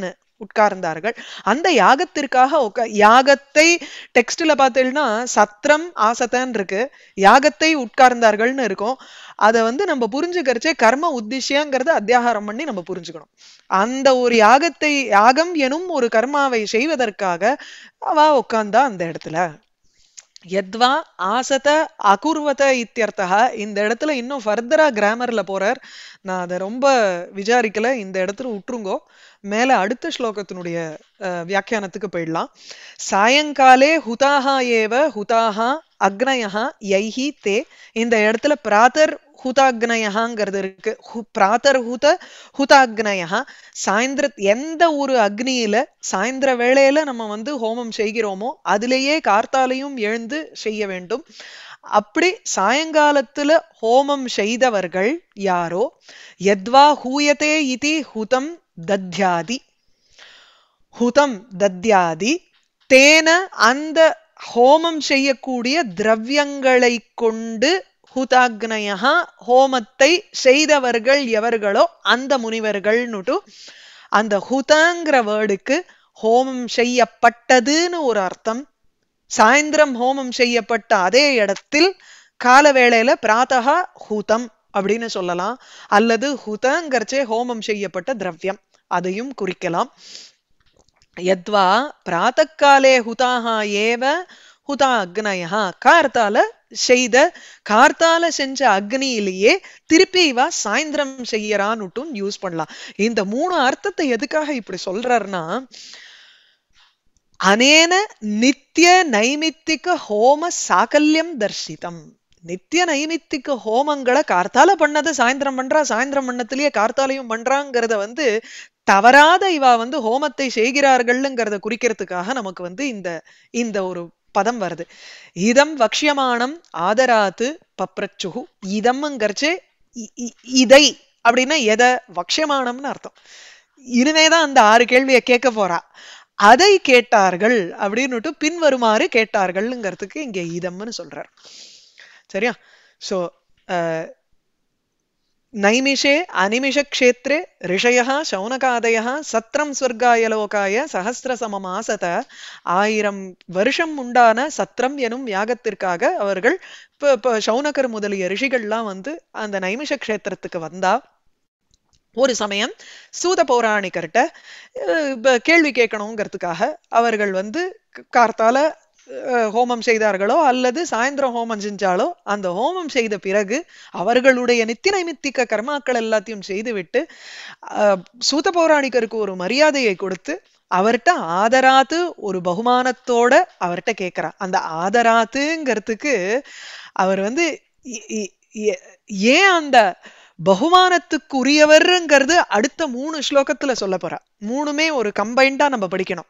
உட்கார்ந்தார்கள் அந்த யாகத்திற்காக யாகத்தை டெக்ஸ்ட்ல பார்த்தீங்கன்னா சத்திரம் ஆசத்தன் இருக்கு யாகத்தை உட்கார்ந்தார்கள்னு இருக்கும் அதை வந்து நம்ம புரிஞ்சுக்கிறச்சே கர்ம உத்திஷ்யங்கிறத அத்தியாகாரம் பண்ணி நம்ம புரிஞ்சுக்கணும் அந்த ஒரு யாகத்தை யாகம் எனும் ஒரு கர்மாவை செய்வதற்காக அவா உட்காந்தா அந்த இடத்துல எத்வா ஆசத அகுர்வத இத்தியர்த்தா இந்த இடத்துல இன்னும் ஃபர்தரா கிராமர்ல போறார் நான் அதை ரொம்ப விசாரிக்கல இந்த இடத்துல விட்டுருங்கோ மேல அடுத்த ஸ்லோகத்தினுடைய வியாக்கியானத்துக்கு போயிடலாம் சாயங்காலே ஹுதாஹா ஏவ ஹுதாஹா அக்னயா யைஹி தே இந்த இடத்துல பிராதர் ஹூதாக்னயகாங்கிறது இருக்கு பிராத்தர் ஹூத ஹூதாக்னயா சாயந்திர எந்த ஒரு அக்னியில சாயந்திர வேளையில நம்ம வந்து ஹோமம் செய்கிறோமோ அதுலேயே கார்த்தாலையும் எழுந்து செய்ய வேண்டும் அப்படி சாயங்காலத்துல ஹோமம் செய்தவர்கள் யாரோ எத்வா ஹூயதே இதி ஹுதம் தத்யாதி ஹுதம் தத்யாதி தேன அந்த ஹோமம் செய்யக்கூடிய திரவியங்களை கொண்டு ஹூதாக்னய ஹோமத்தை செய்தவர்கள் எவர்களோ அந்த முனிவர்கள்னுட்டு அந்த ஹுதாங்கிற வேர்டுக்கு ஹோமம் செய்யப்பட்டதுன்னு ஒரு அர்த்தம் சாயந்தரம் ஹோமம் செய்யப்பட்ட அதே இடத்தில் கால வேளையில பிராத்தகா ஹூதம் அப்படின்னு சொல்லலாம் அல்லது ஹுதங்கர்ச்சே ஹோமம் செய்யப்பட்ட திரவியம் அதையும் குறிக்கலாம் யத்வா பிராத்தக்காலே ஹுதாஹா ஏவ ஹுதா அக்னயா கார்த்தால செய்த கார்த்தால செஞ்ச அக்னியிலேயே திருப்பி இவா சாயந்தரம் செய்யறான்னுட்டும் யூஸ் பண்ணலாம் இந்த மூணு அர்த்தத்தை எதுக்காக இப்படி சொல்றாருன்னா அனேன நித்திய நைமித்திக ஹோம சாகல்யம் தர்சிதம் நித்திய நைமித்திக ஹோமங்களை கார்த்தால பண்ணதை சாயந்தரம் பண்றா சாயந்தரம் பண்ணத்திலேயே கார்த்தாலையும் பண்றாங்கிறத வந்து தவறாத இவா வந்து ஹோமத்தை செய்கிறார்கள்ங்கிறத குறிக்கிறதுக்காக நமக்கு வந்து இந்த இந்த ஒரு பதம் வருது இதம் வக்ஷியமானம் ஆதராத்து பப்ரச்சுகு இதம்ங்கிறச்சு இதை அப்படின்னா எதை வக்ஷியமானம்னு அர்த்தம் இனிமேதான் தான் அந்த ஆறு கேள்வியை கேட்க போறா அதை கேட்டார்கள் அப்படின்னுட்டு பின்வருமாறு கேட்டார்கள்ங்கிறதுக்கு இங்கே இதம்னு சொல்றார் சரியா ஸோ நைமிஷே அனிமிஷக்ஷேத்ரே ரிஷயா சௌனகாதயா சத்திரம் ஸ்வர்காய லோகாய சகசிரசமமாசத ஆயிரம் வருஷம் உண்டான சத்திரம் எனும் யாகத்திற்காக அவர்கள் சௌனகர் முதலிய ரிஷிகள்லாம் வந்து அந்த நைமிஷ கஷேத்திரத்துக்கு வந்தா ஒரு சமயம் சூத இப்போ கேள்வி கேட்கணுங்கிறதுக்காக அவர்கள் வந்து கார்த்தால ஹோமம் செய்தார்களோ அல்லது சாயந்தரம் ஹோமம் செஞ்சாலோ அந்த ஹோமம் செய்த பிறகு அவர்களுடைய நித்திரை மித்திக்க கர்மாக்கள் எல்லாத்தையும் செய்துவிட்டு சூத பௌராணிகருக்கு ஒரு மரியாதையை கொடுத்து அவர்கிட்ட ஆதராத்து ஒரு பகுமானத்தோட அவர்கிட்ட கேட்கிறார் அந்த ஆதராத்துங்கிறதுக்கு அவர் வந்து ஏன் அந்த பகுமானத்துக்கு அடுத்த மூணு ஸ்லோகத்துல சொல்ல போறா மூணுமே ஒரு கம்பைண்டா நம்ம படிக்கணும்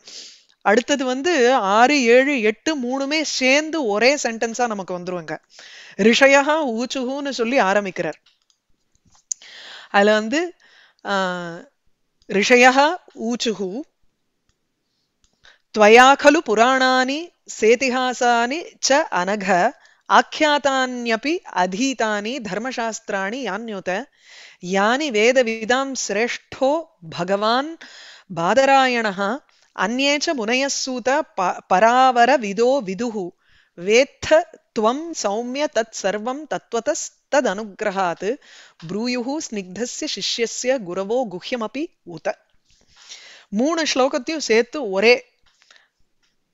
அடுத்தது வந்து ஆறு ஏழு எட்டு மூணுமே சேர்ந்து ஒரே சென்டென்ஸாக நமக்கு வந்துருவாங்க ரிஷயா ஊச்சுஹூன்னு சொல்லி ஆரம்பிக்கிறார் அதுல வந்து ஆஹ் ரிஷயா ஊச்சுஹு துவயாகலு புராணானி சேதிஹாசானி ச அனக ஆக்கியாத்தானியப்பி அதீதானி தர்மசாஸ்திராணி யான்யுத யானி வேத விதாம் சிரேஷ்டோ பகவான் பாதராயணா அந்நே ச முனையசூத ப பராவர விதோ விதுஹு வேத்த துவம் சௌமிய தத் சர்வம் தத்வதஸ்ததனுகிரகாத் ப்ரூயு ஸ்னிக்தஸ்ய சிஷ்யஸ்ய குரவோ குஹ்யமபி உத மூணு ஸ்லோகத்தையும் சேர்த்து ஒரே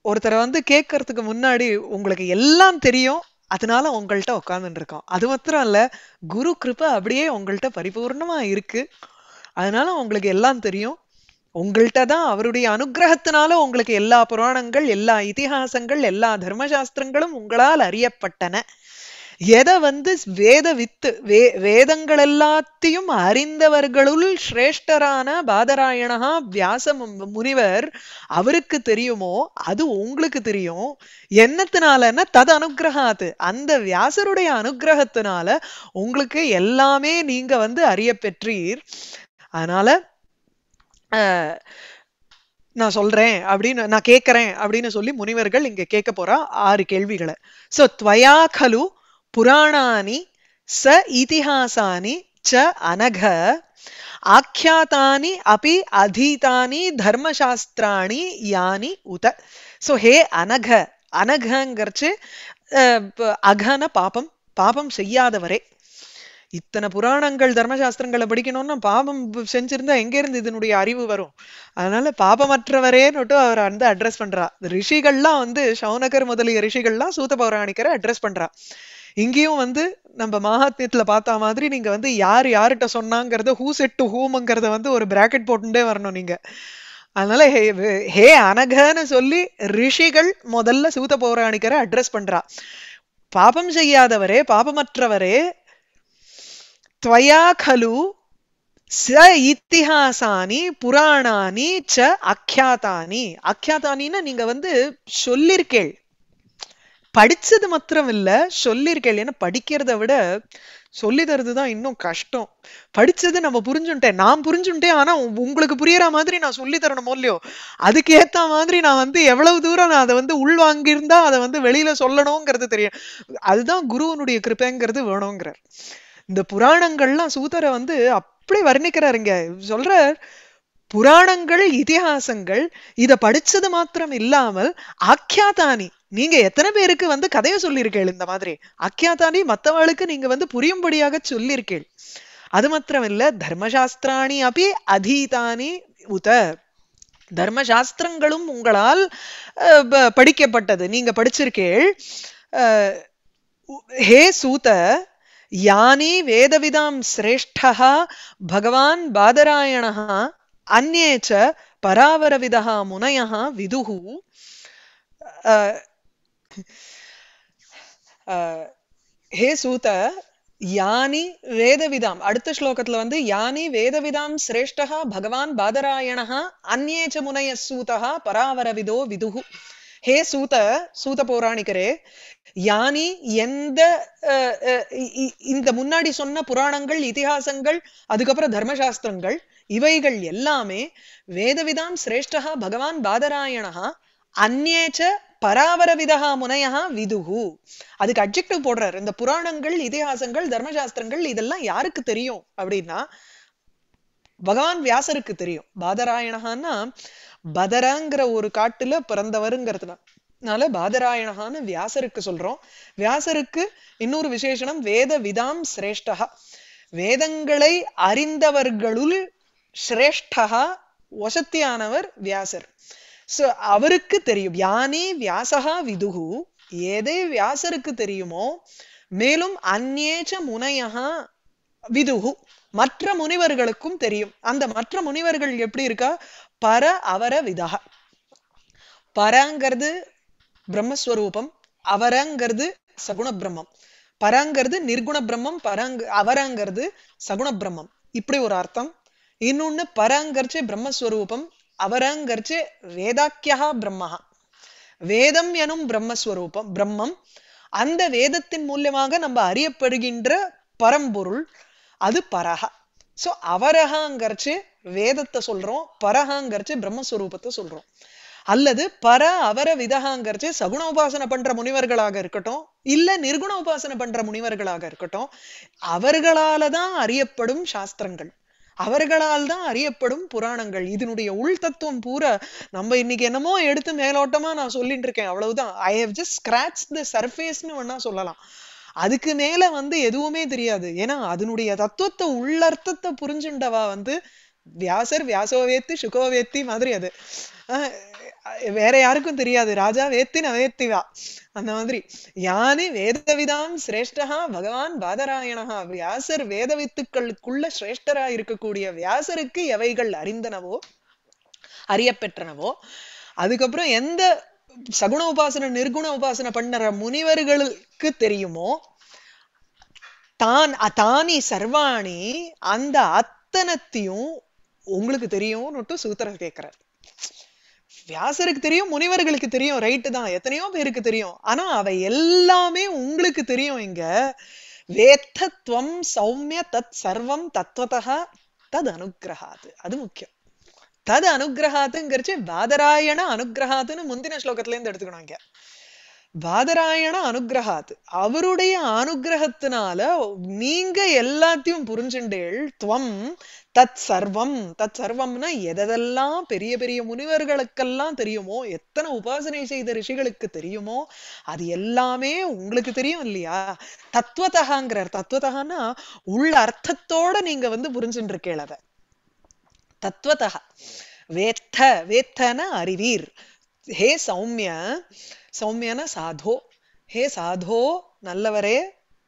ஒருத்தரை வந்து கேட்கறதுக்கு முன்னாடி உங்களுக்கு எல்லாம் தெரியும் அதனால உங்கள்கிட்ட உட்காந்துட்டு இருக்கோம் அது மாத்திரம் இல்ல குரு கிருப்பை அப்படியே உங்கள்கிட்ட பரிபூர்ணமா இருக்கு அதனால உங்களுக்கு எல்லாம் தெரியும் உங்கள்கிட்ட தான் அவருடைய அனுகிரகத்தினால உங்களுக்கு எல்லா புராணங்கள் எல்லா இதிகாசங்கள் எல்லா தர்மசாஸ்திரங்களும் உங்களால் அறியப்பட்டன எதை வந்து வேத வித்து வே வேதங்கள் எல்லாத்தையும் அறிந்தவர்களுள் சிரேஷ்டரான பாதராயணா வியாச முனிவர் அவருக்கு தெரியுமோ அது உங்களுக்கு தெரியும் என்னத்தினாலன்னா தது அனுகிரகாது அந்த வியாசருடைய அனுகிரகத்தினால உங்களுக்கு எல்லாமே நீங்க வந்து அறிய பெற்றீர் அதனால நான் சொல்றேன் அப்படின்னு நான் கேட்கறேன் அப்படின்னு சொல்லி முனிவர்கள் இங்க கேட்க போறா ஆறு கேள்விகளை சோ துவயா கலு புராணானி ச இதிஹாசானி ச அனக ஆக்கியாத்தானி அபி அதீதானி தர்மசாஸ்திராணி யானி உத சோ ஹே அனக அனகங்கிறச்சு அகன பாபம் பாபம் செய்யாதவரே இத்தனை புராணங்கள் தர்மசாஸ்திரங்களை படிக்கணும்னா பாபம் செஞ்சிருந்தா எங்க இருந்து இதனுடைய அறிவு வரும் அதனால பாபமற்றவரேன்னுட்டு அவர் வந்து அட்ரஸ் பண்றா ரிஷிகள்லாம் வந்து சௌனகர் முதலிய ரிஷிகள்லாம் சூத பௌராணிக்கரை அட்ரஸ் பண்றா இங்கேயும் வந்து நம்ம மகாத்மியத்துல பார்த்த மாதிரி நீங்க வந்து யார் யார்கிட்ட சொன்னாங்கிறத ஹூ செட் ஹூமுங்கிறத ஹூம்ங்கிறத வந்து ஒரு பிராக்கெட் போட்டுட்டே வரணும் நீங்க அதனால ஹே ஹே அனகன்னு சொல்லி ரிஷிகள் முதல்ல சூத பௌராணிக்கரை அட்ரஸ் பண்றா பாபம் செய்யாதவரே பாபமற்றவரே त्वया खलु स இத்திஹாசானி புராணானி ச அக்கியாத்தானி அக்கியாத்தானின்னு நீங்க வந்து சொல்லிருக்கேள் படிச்சது மாத்திரம் இல்ல சொல்லிருக்கேள் ஏன்னா படிக்கிறத விட சொல்லி தருதுதான் இன்னும் கஷ்டம் படிச்சது நம்ம புரிஞ்சுட்டேன் நான் புரிஞ்சுட்டேன் ஆனா உங்களுக்கு புரியற மாதிரி நான் சொல்லி தரணுமோ இல்லையோ அதுக்கேத்த மாதிரி நான் வந்து எவ்வளவு தூரம் நான் அதை வந்து உள்வாங்கியிருந்தா அதை வந்து வெளியில சொல்லணுங்கிறது தெரியும் அதுதான் குருவனுடைய கிருப்பைங்கிறது வேணுங்கிறார் இந்த புராணங்கள்லாம் சூதரை வந்து அப்படி வர்ணிக்கிறாருங்க சொல்றார் புராணங்கள் இதிகாசங்கள் இதை படிச்சது மாத்திரம் இல்லாமல் ஆக்கியாதானி நீங்க எத்தனை பேருக்கு வந்து கதையை சொல்லியிருக்கேள் இந்த மாதிரி ஆக்கியாதானி மற்றவளுக்கு நீங்க வந்து புரியும்படியாக சொல்லியிருக்கேள் அது மாத்திரம் இல்ல தர்மசாஸ்திராணி அப்படி அதீதானி உத தர்மசாஸ்திரங்களும் உங்களால் படிக்கப்பட்டது நீங்க படிச்சிருக்கேள் ஹே சூத யானி வேதவிதாம் சிரேஷ்டः பகவான் பாதராயணः அந்நேச்ச பராவரவிதா பராவரவிதः முனையः ஹே சூத யானி வேதவிதாம் அடுத்த ஸ்லோகத்துல வந்து யானி வேதவிதாம் சிரேஷ்டா பகவான் பாதராயணா அந்நேச்ச முனைய சூதா பராவரவிதோ விதுகு ஹே சூத சூத பௌராணிகரே யானி எந்த இந்த முன்னாடி சொன்ன புராணங்கள் இதிகாசங்கள் அதுக்கப்புறம் தர்மசாஸ்திரங்கள் இவைகள் எல்லாமே வேதவிதாம் சிரேஷ்டா பகவான் பாதராயணா அந்நேச்ச பராவரவிதா முனையா விதுகு அதுக்கு அப்ஜெக்டிவ் போடுறாரு இந்த புராணங்கள் இதிகாசங்கள் தர்மசாஸ்திரங்கள் இதெல்லாம் யாருக்கு தெரியும் அப்படின்னா பகவான் வியாசருக்கு தெரியும் பாதராயணான்னா பதராங்கிற ஒரு காட்டுல பிறந்தவருங்கிறதுனால அதனால பாதராயணகான்னு வியாசருக்கு சொல்றோம் வியாசருக்கு இன்னொரு விசேஷனம் வேத விதாம் சிரேஷ்டகா வேதங்களை அறிந்தவர்களுள் சிரேஷ்டகா வசத்தியானவர் வியாசர் சோ அவருக்கு தெரியும் யானே வியாசகா விதுகு ஏதே வியாசருக்கு தெரியுமோ மேலும் அந்நேச்ச முனையகா விதுகு மற்ற முனிவர்களுக்கும் தெரியும் அந்த மற்ற முனிவர்கள் எப்படி இருக்கா பர அவர விதாக பரங்கிறது பிரம்மஸ்வரூபம் அவரங்கிறது சகுண பிரம்மம் பரங்கிறது நிர்குண பிரம்மம் பரங்க அவரங்கிறது சகுண பிரம்மம் இப்படி ஒரு அர்த்தம் இன்னொன்னு பரங்கர்ச்சே பிரம்மஸ்வரூபம் அவரங்கர்ச்சே வேதாக்கியா பிரம்மஹா வேதம் எனும் பிரம்மஸ்வரூபம் பிரம்மம் அந்த வேதத்தின் மூலியமாக நம்ம அறியப்படுகின்ற பரம்பொருள் அது பரஹா சோ அவரகாங்கிறச்சு வேதத்தை சொல்றோம் பரஹாங்கரிச்சு பிரம்மஸ்வரூபத்தை சொல்றோம் அல்லது பர அவர விதகாங்கரிச்சு சகுண உபாசனை பண்ற முனிவர்களாக இருக்கட்டும் இல்ல நிர்குண உபாசனை பண்ற முனிவர்களாக இருக்கட்டும் அவர்களால தான் அறியப்படும் சாஸ்திரங்கள் அவர்களால் தான் அறியப்படும் புராணங்கள் இதனுடைய உள் தத்துவம் பூரா நம்ம இன்னைக்கு என்னமோ எடுத்து மேலோட்டமா நான் சொல்லிட்டு இருக்கேன் அவ்வளவுதான் I have just scratch the சர்ஃபேஸ்னு வேணா சொல்லலாம் அதுக்கு மேல வந்து எதுவுமே தெரியாது ஏன்னா அதனுடைய தத்துவத்தை உள்ளர்த்தத்தை புரிஞ்சுண்டவா வந்து வியாசர் வியாசோவேத்தி சுகோவேத்தி மாதிரி அது வேற யாருக்கும் தெரியாது ராஜா வேத்தி நவேத்திவா அந்த மாதிரி யானி வேதவிதாம் சிரேஷ்டா பகவான் பாதராயணா வியாசர் வேத வித்துக்களுக்குள்ள சிரேஷ்டரா இருக்கக்கூடிய வியாசருக்கு எவைகள் அறிந்தனவோ அறியப்பெற்றனவோ அதுக்கப்புறம் எந்த சகுண உபாசனை நிர்குண உபாசனை பண்ணுற முனிவர்களுக்கு தெரியுமோ தான் தானி சர்வாணி அந்த அத்தனத்தையும் உங்களுக்கு தெரியும்னுட்டு சூத்திரர் கேட்கிறார் வியாசருக்கு தெரியும் முனிவர்களுக்கு தெரியும் ரைட்டு தான் எத்தனையோ பேருக்கு தெரியும் ஆனா அவை எல்லாமே உங்களுக்கு தெரியும் இங்க வேத்தத்வம் சௌமிய தத் சர்வம் தத்துவத்தா தது அனுகிரகாது அது முக்கியம் தது அனுகிரகாத்துங்கிறச்சு வாதராயண அனுகிரகாத்துன்னு முந்தின ஸ்லோகத்துல இருந்து எடுத்துக்கணும் இங்க பாதராயண அனுகிரகாத் அவருடைய அனுகிரகத்தினால நீங்க எல்லாத்தையும் புரிஞ்சுண்டேள் துவம் தத் சர்வம் தத் சர்வம்னா எதெல்லாம் பெரிய பெரிய முனிவர்களுக்கெல்லாம் தெரியுமோ எத்தனை உபாசனை செய்த ரிஷிகளுக்கு தெரியுமோ அது எல்லாமே உங்களுக்கு தெரியும் இல்லையா தத்துவத்தகாங்கிறார் தத்துவத்தகான்னா உள்ள அர்த்தத்தோட நீங்க வந்து புரிஞ்சுட்டு அதை தத்துவத்தகா வேத்த வேத்தன அறிவீர் ஹே சௌமிய சௌமியன சாதோ ஹே சாதோ நல்லவரே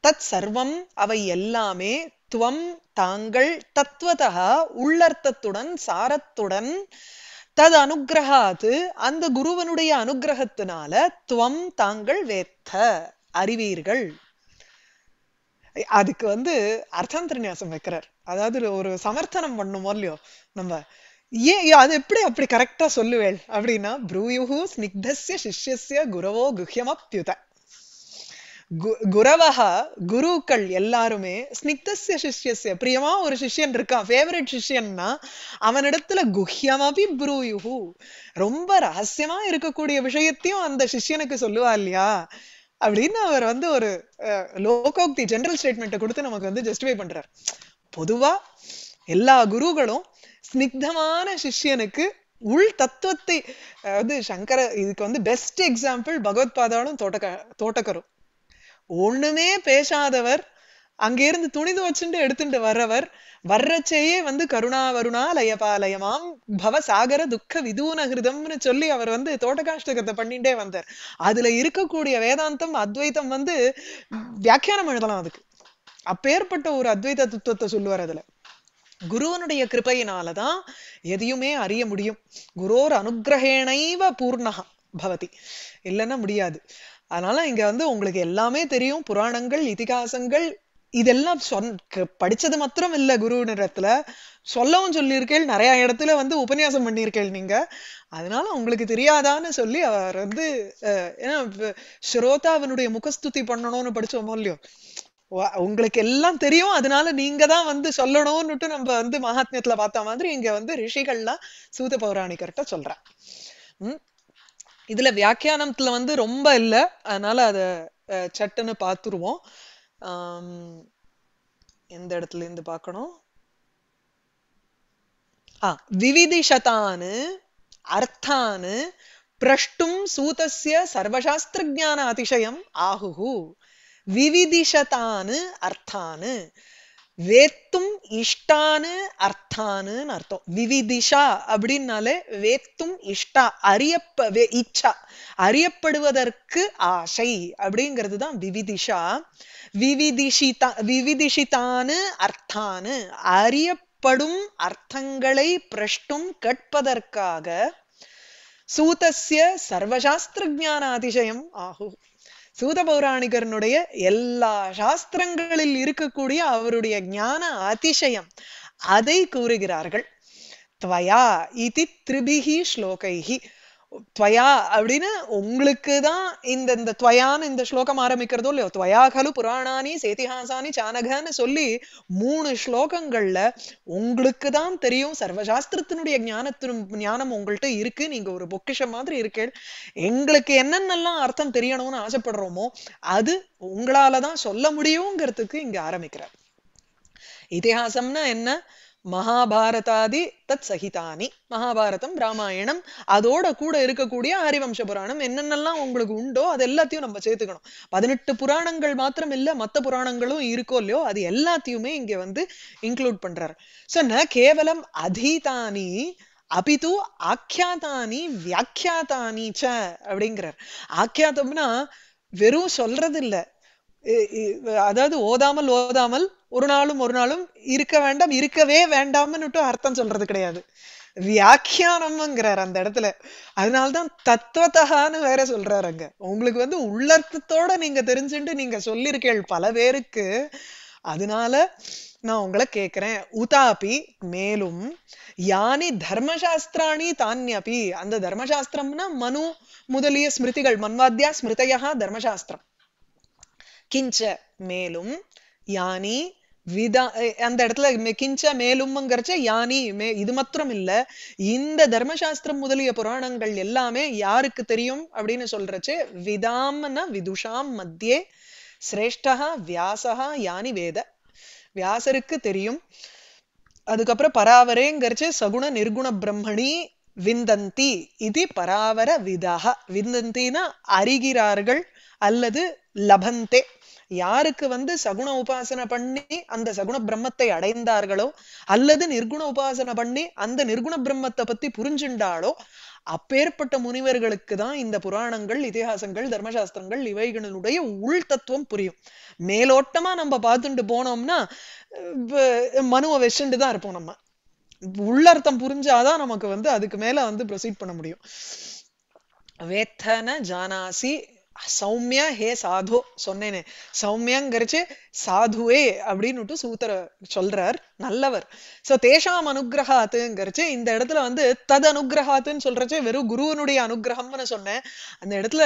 தத் சர்வம் அவை எல்லாமே துவம் தாங்கள் தத்துவதா உள்ளர்த்தத்துடன் சாரத்துடன் தது அனுகிரகாது அந்த குருவனுடைய அனுகிரகத்தினால துவம் தாங்கள் வேத்த அறிவீர்கள் அதுக்கு வந்து அர்த்தந்திரநியாசம் வைக்கிறார் அதாவது ஒரு சமர்த்தனம் பண்ணுமோ இல்லையோ நம்ம ஏன் அது எப்படி அப்படி கரெக்டா சொல்லுவேள் அப்படின்னா ப்ரூயுஹு ஸ்னிக்தசிய சிஷ்யசிய குரவோ குஹ்யமப்யுத குரவஹா குருக்கள் எல்லாருமே ஸ்னிக்தசிய சிஷ்யசிய பிரியமா ஒரு சிஷ்யன் இருக்கான் ஃபேவரட் சிஷ்யன்னா அவனிடத்துல குஹ்யமபி ப்ரூயுஹு ரொம்ப ரகசியமா இருக்கக்கூடிய விஷயத்தையும் அந்த சிஷ்யனுக்கு சொல்லுவா இல்லையா அப்படின்னு அவர் வந்து ஒரு லோகோக்தி ஜெனரல் ஸ்டேட்மெண்ட்டை கொடுத்து நமக்கு வந்து ஜஸ்டிஃபை பண்றார் பொதுவா எல்லா குருகளும் ஸ்னிக்தமான சிஷ்யனுக்கு உள் தத்துவத்தை அதாவது சங்கர இதுக்கு வந்து பெஸ்ட் எக்ஸாம்பிள் பகவத் பாதாலும் தோட்டக்க தோட்டக்கரும் ஒண்ணுமே பேசாதவர் அங்கிருந்து துணி துவச்சுட்டு எடுத்துட்டு வர்றவர் வர்றச்சையே வந்து கருணா வருணா லயபாலயமாம் பவசாகர துக்க விதூன சொல்லி அவர் வந்து தோட்டகாஷ்டகத்தை பண்ணிட்டே வந்தார் அதுல இருக்கக்கூடிய வேதாந்தம் அத்வைத்தம் வந்து வியாக்கியானம் எழுதலாம் அதுக்கு அப்பேற்பட்ட ஒரு அத்வைத தத்துவத்தை சொல்லுவார் அதுல குருவனுடைய கிருப்பையினால தான் எதையுமே அறிய முடியும் குரோர் அனுகிரகேணைவ பூர்ணகா பவதி இல்லைன்னா முடியாது அதனால இங்க வந்து உங்களுக்கு எல்லாமே தெரியும் புராணங்கள் இதிகாசங்கள் இதெல்லாம் சொன் படிச்சது மாத்திரம் இல்ல குரு நிறத்துல சொல்லவும் சொல்லியிருக்கேன் நிறைய இடத்துல வந்து உபன்யாசம் பண்ணியிருக்கேன் நீங்க அதனால உங்களுக்கு தெரியாதான்னு சொல்லி அவர் வந்து ஏன்னா ஸ்ரோதா அவனுடைய முகஸ்துதி பண்ணணும்னு படிச்சோமோ இல்லையோ உங்களுக்கு எல்லாம் தெரியும் அதனால நீங்க தான் வந்து சொல்லணும்னுட்டு நம்ம வந்து மகாத்மியத்துல பார்த்த மாதிரி இங்க வந்து ரிஷிகள்லாம் சூத பௌராணிகர்கிட்ட சொல்றான் உம் இதுல வியாக்கியானத்துல வந்து ரொம்ப இல்லை அதனால அத சட்டுன்னு பார்த்துருவோம் எந்த இடத்துல இருந்து பார்க்கணும் ஆ விவிதிஷதானு அர்த்தானு பிரஷ்டும் சூதசிய சர்வசாஸ்திர ஜான அதிசயம் ஆகுஹூ விவிதிஷதானு அர்த்தானு வேத்தும் இஷ்டானு அர்த்தானு அர்த்தம் விவிதிஷா அப்படின்னாலே வேத்தும் இஷ்டா அறியப்ப இச்சா அறியப்படுவதற்கு ஆசை அப்படிங்கிறது தான் விவிதிஷா விவிதிஷிதா விவிதிஷிதானு அர்த்தானு அறியப்படும் அர்த்தங்களை பிரஷ்டும் கேட்பதற்காக சூதசிய சர்வசாஸ்திர அதிசயம் ஆகும் சூத பௌராணிகர்னுடைய எல்லா சாஸ்திரங்களில் இருக்கக்கூடிய அவருடைய ஞான அதிசயம் அதை கூறுகிறார்கள் துவயா இது திரிபிகி ஸ்லோகைகி துவயா அப்படின்னு உங்களுக்கு தான் இந்த இந்த துவயான்னு இந்த ஸ்லோகம் ஆரம்பிக்கிறதோ இல்லையோ துவயா கலு புராணானி சேத்திஹாசானி சானகன்னு சொல்லி மூணு ஸ்லோகங்கள்ல உங்களுக்கு தான் தெரியும் சர்வசாஸ்திரத்தினுடைய ஞானத்தின் ஞானம் உங்கள்கிட்ட இருக்கு நீங்க ஒரு பொக்கிஷம் மாதிரி இருக்கு எங்களுக்கு என்னென்னலாம் அர்த்தம் தெரியணும்னு ஆசைப்படுறோமோ அது உங்களாலதான் சொல்ல முடியுங்கிறதுக்கு இங்க ஆரம்பிக்கிறார் இதிகாசம்னா என்ன மகாபாரதாதி தத் சகிதானி மகாபாரதம் ராமாயணம் அதோட கூட இருக்கக்கூடிய ஹரிவம்ச புராணம் என்னென்னலாம் உங்களுக்கு உண்டோ அது எல்லாத்தையும் நம்ம சேர்த்துக்கணும் பதினெட்டு புராணங்கள் மாத்திரம் இல்ல மத்த புராணங்களும் இருக்கோ இல்லையோ அது எல்லாத்தையுமே இங்க வந்து இன்க்ளூட் பண்றாரு சோ ந கேவலம் அதீதானி அபிது ஆக்கியாதானி வியாக்கியாதானி ச அப்படிங்கிறார் ஆக்கியாதம்னா வெறும் சொல்றது இல்லை அதாவது ஓதாமல் ஓதாமல் ஒரு நாளும் ஒரு நாளும் இருக்க வேண்டாம் இருக்கவே வேண்டாம்னுட்டு அர்த்தம் சொல்றது கிடையாது வியாக்கியானம்ங்கிறார் அந்த இடத்துல அதனால்தான் தத்துவத்தகான்னு வேற சொல்றாரு அங்க உங்களுக்கு வந்து உள்ளர்த்தத்தோட நீங்க தெரிஞ்சுட்டு நீங்க சொல்லியிருக்கீள் பல பேருக்கு அதனால நான் உங்களை கேட்கிறேன் உதாபி மேலும் யானி தர்மசாஸ்திராணி தானியபி அந்த தர்மசாஸ்திரம்னா மனு முதலிய ஸ்மிருதிகள் மன்வாத்தியா ஸ்மிருதையா தர்மசாஸ்திரம் கிஞ்ச மேலும் யானி விதா அந்த இடத்துல கிஞ்ச மேலும்ங்கிறச்ச யானி மே இது மாத்திரம் இல்ல இந்த தர்மசாஸ்திரம் முதலிய புராணங்கள் எல்லாமே யாருக்கு தெரியும் அப்படின்னு சொல்றச்சு விதாம்னா விதுஷாம் மத்தியே சிரேஷ்டா வியாசா யானி வேத வியாசருக்கு தெரியும் அதுக்கப்புறம் பராவரேங்கிறச்சு சகுண நிர்குண பிரம்மணி விந்தந்தி இது பராவர விதாக விந்தந்தினா அறிகிறார்கள் அல்லது லபந்தே யாருக்கு வந்து சகுண உபாசனை பண்ணி அந்த சகுண பிரம்மத்தை அடைந்தார்களோ அல்லது நிர்குண உபாசனை பண்ணி அந்த நிர்குண பிரம்மத்தை பத்தி புரிஞ்சுண்டாலோ அப்பேற்பட்ட முனிவர்களுக்கு தான் இந்த புராணங்கள் இதிகாசங்கள் தர்மசாஸ்திரங்கள் இவைகளினுடைய உள் தத்துவம் புரியும் மேலோட்டமா நம்ம பார்த்துட்டு போனோம்னா மனுவை வச்சுட்டு தான் இருப்போம் நம்ம உள்ளர்த்தம் புரிஞ்சாதான் நமக்கு வந்து அதுக்கு மேல வந்து ப்ரொசீட் பண்ண முடியும் வேத்தன ஜானாசி சௌமியா ஹே சாது சொன்னேனே சௌமியாங்கிறச்சு சாதுவே அப்படின்னுட்டு சூத்தர சொல்றார் நல்லவர் சோ தேஷாம் அனுகிரகாத்துங்கிறச்சு இந்த இடத்துல வந்து தது அனுகிரகாத்துன்னு சொல்றச்சு வெறும் குருவனுடைய அனுகிரகம்னு சொன்னேன் அந்த இடத்துல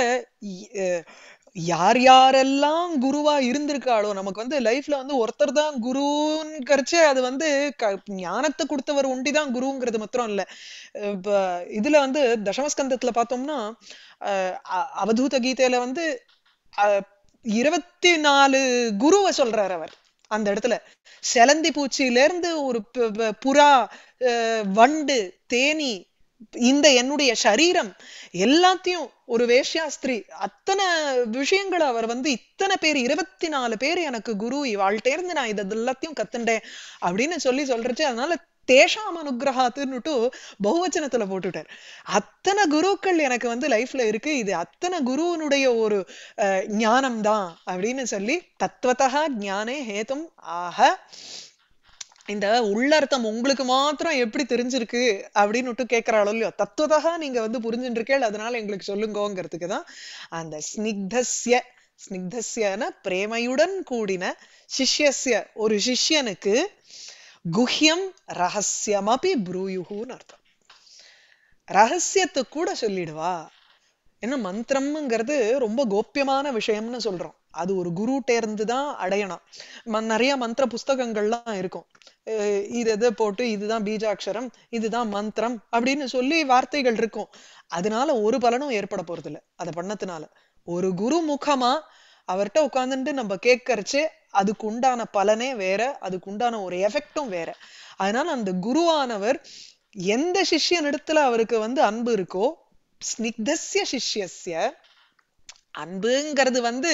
யார் யாரெல்லாம் குருவா இருந்திருக்காளோ நமக்கு வந்து லைஃப்ல வந்து ஒருத்தர் தான் குருங்கிறச்சு அது வந்து ஞானத்தை கொடுத்தவர் உண்டிதான் குருங்கிறது மாத்திரம் இல்ல இப்ப இதுல வந்து தசமஸ்கந்தத்துல பார்த்தோம்னா அவதூத கீதையில வந்து இருபத்தி நாலு குருவை சொல்றாரு அவர் அந்த இடத்துல செலந்தி பூச்சியில இருந்து ஒரு புறா வண்டு தேனி இந்த என்னுடைய சரீரம் எல்லாத்தையும் ஒரு வேஷ்யாஸ்திரி அத்தனை விஷயங்களை அவர் வந்து இத்தனை பேர் இருபத்தி நாலு பேர் எனக்கு குரு இவாழ்கிட்டேருந்து நான் இதை எல்லாத்தையும் கத்துண்டேன் அப்படின்னு சொல்லி சொல்றச்சு அதனால தேஷாம் அனுகிரகாத்துன்னுட்டு பகுவச்சனத்துல போட்டுட்டார் அத்தனை குருக்கள் எனக்கு வந்து லைஃப்ல இருக்கு இது அத்தனை குருவனுடைய ஒரு ஞானம் தான் அப்படின்னு சொல்லி தத்துவத்தகா ஞானே ஹேதும் ஆக இந்த உள்ளர்த்தம் உங்களுக்கு மாத்திரம் எப்படி தெரிஞ்சிருக்கு அப்படின்னு அளவு இல்லையோ தத்துவதாக நீங்க வந்து புரிஞ்சுருக்கேள் அதனால எங்களுக்கு சொல்லுங்கோங்கிறதுக்கு தான் அந்த ஸ்னிக்தஸ்ய ஸ்னிக்தஸ்யன பிரேமையுடன் கூடின சிஷ்யஸ்ய ஒரு சிஷ்யனுக்கு குஹ்யம் ரகசியம் அபி புரூயுகுன்னு அர்த்தம் ரகசியத்தை கூட சொல்லிடுவா என்ன மந்திரம்ங்கிறது ரொம்ப கோப்பியமான விஷயம்னு சொல்றோம் அது ஒரு டேர்ந்து தான் அடையணும் நிறைய மந்திர புஸ்தகங்கள்லாம் இருக்கும் இது எதை போட்டு இதுதான் பீஜாட்சரம் இதுதான் மந்திரம் அப்படின்னு சொல்லி வார்த்தைகள் இருக்கும் அதனால ஒரு பலனும் ஏற்பட போறது இல்லை அதை பண்ணதுனால ஒரு குரு முகமா அவர்கிட்ட உட்காந்துட்டு நம்ம கேட்கறச்சு அதுக்கு உண்டான பலனே வேற அதுக்கு உண்டான ஒரு எஃபெக்டும் வேற அதனால அந்த குருவானவர் எந்த சிஷ்யன் இடத்துல அவருக்கு வந்து அன்பு இருக்கோ ஸ்னிக்தசிய சிஷ்யசிய அன்புங்கிறது வந்து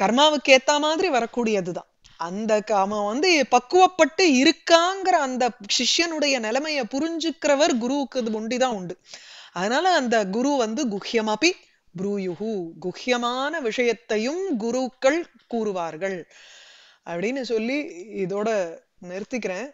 கர்மாவுக்கு ஏத்த மாதிரி வரக்கூடியதுதான் அந்த அவன் வந்து பக்குவப்பட்டு இருக்காங்கிற அந்த சிஷ்யனுடைய நிலைமைய புரிஞ்சுக்கிறவர் குருவுக்கு அது ஒண்டிதான் உண்டு அதனால அந்த குரு வந்து குஹ்யமாப்பி புரூயுஹு குஹ்யமான விஷயத்தையும் குருக்கள் கூறுவார்கள் அப்படின்னு சொல்லி இதோட நிறுத்திக்கிறேன்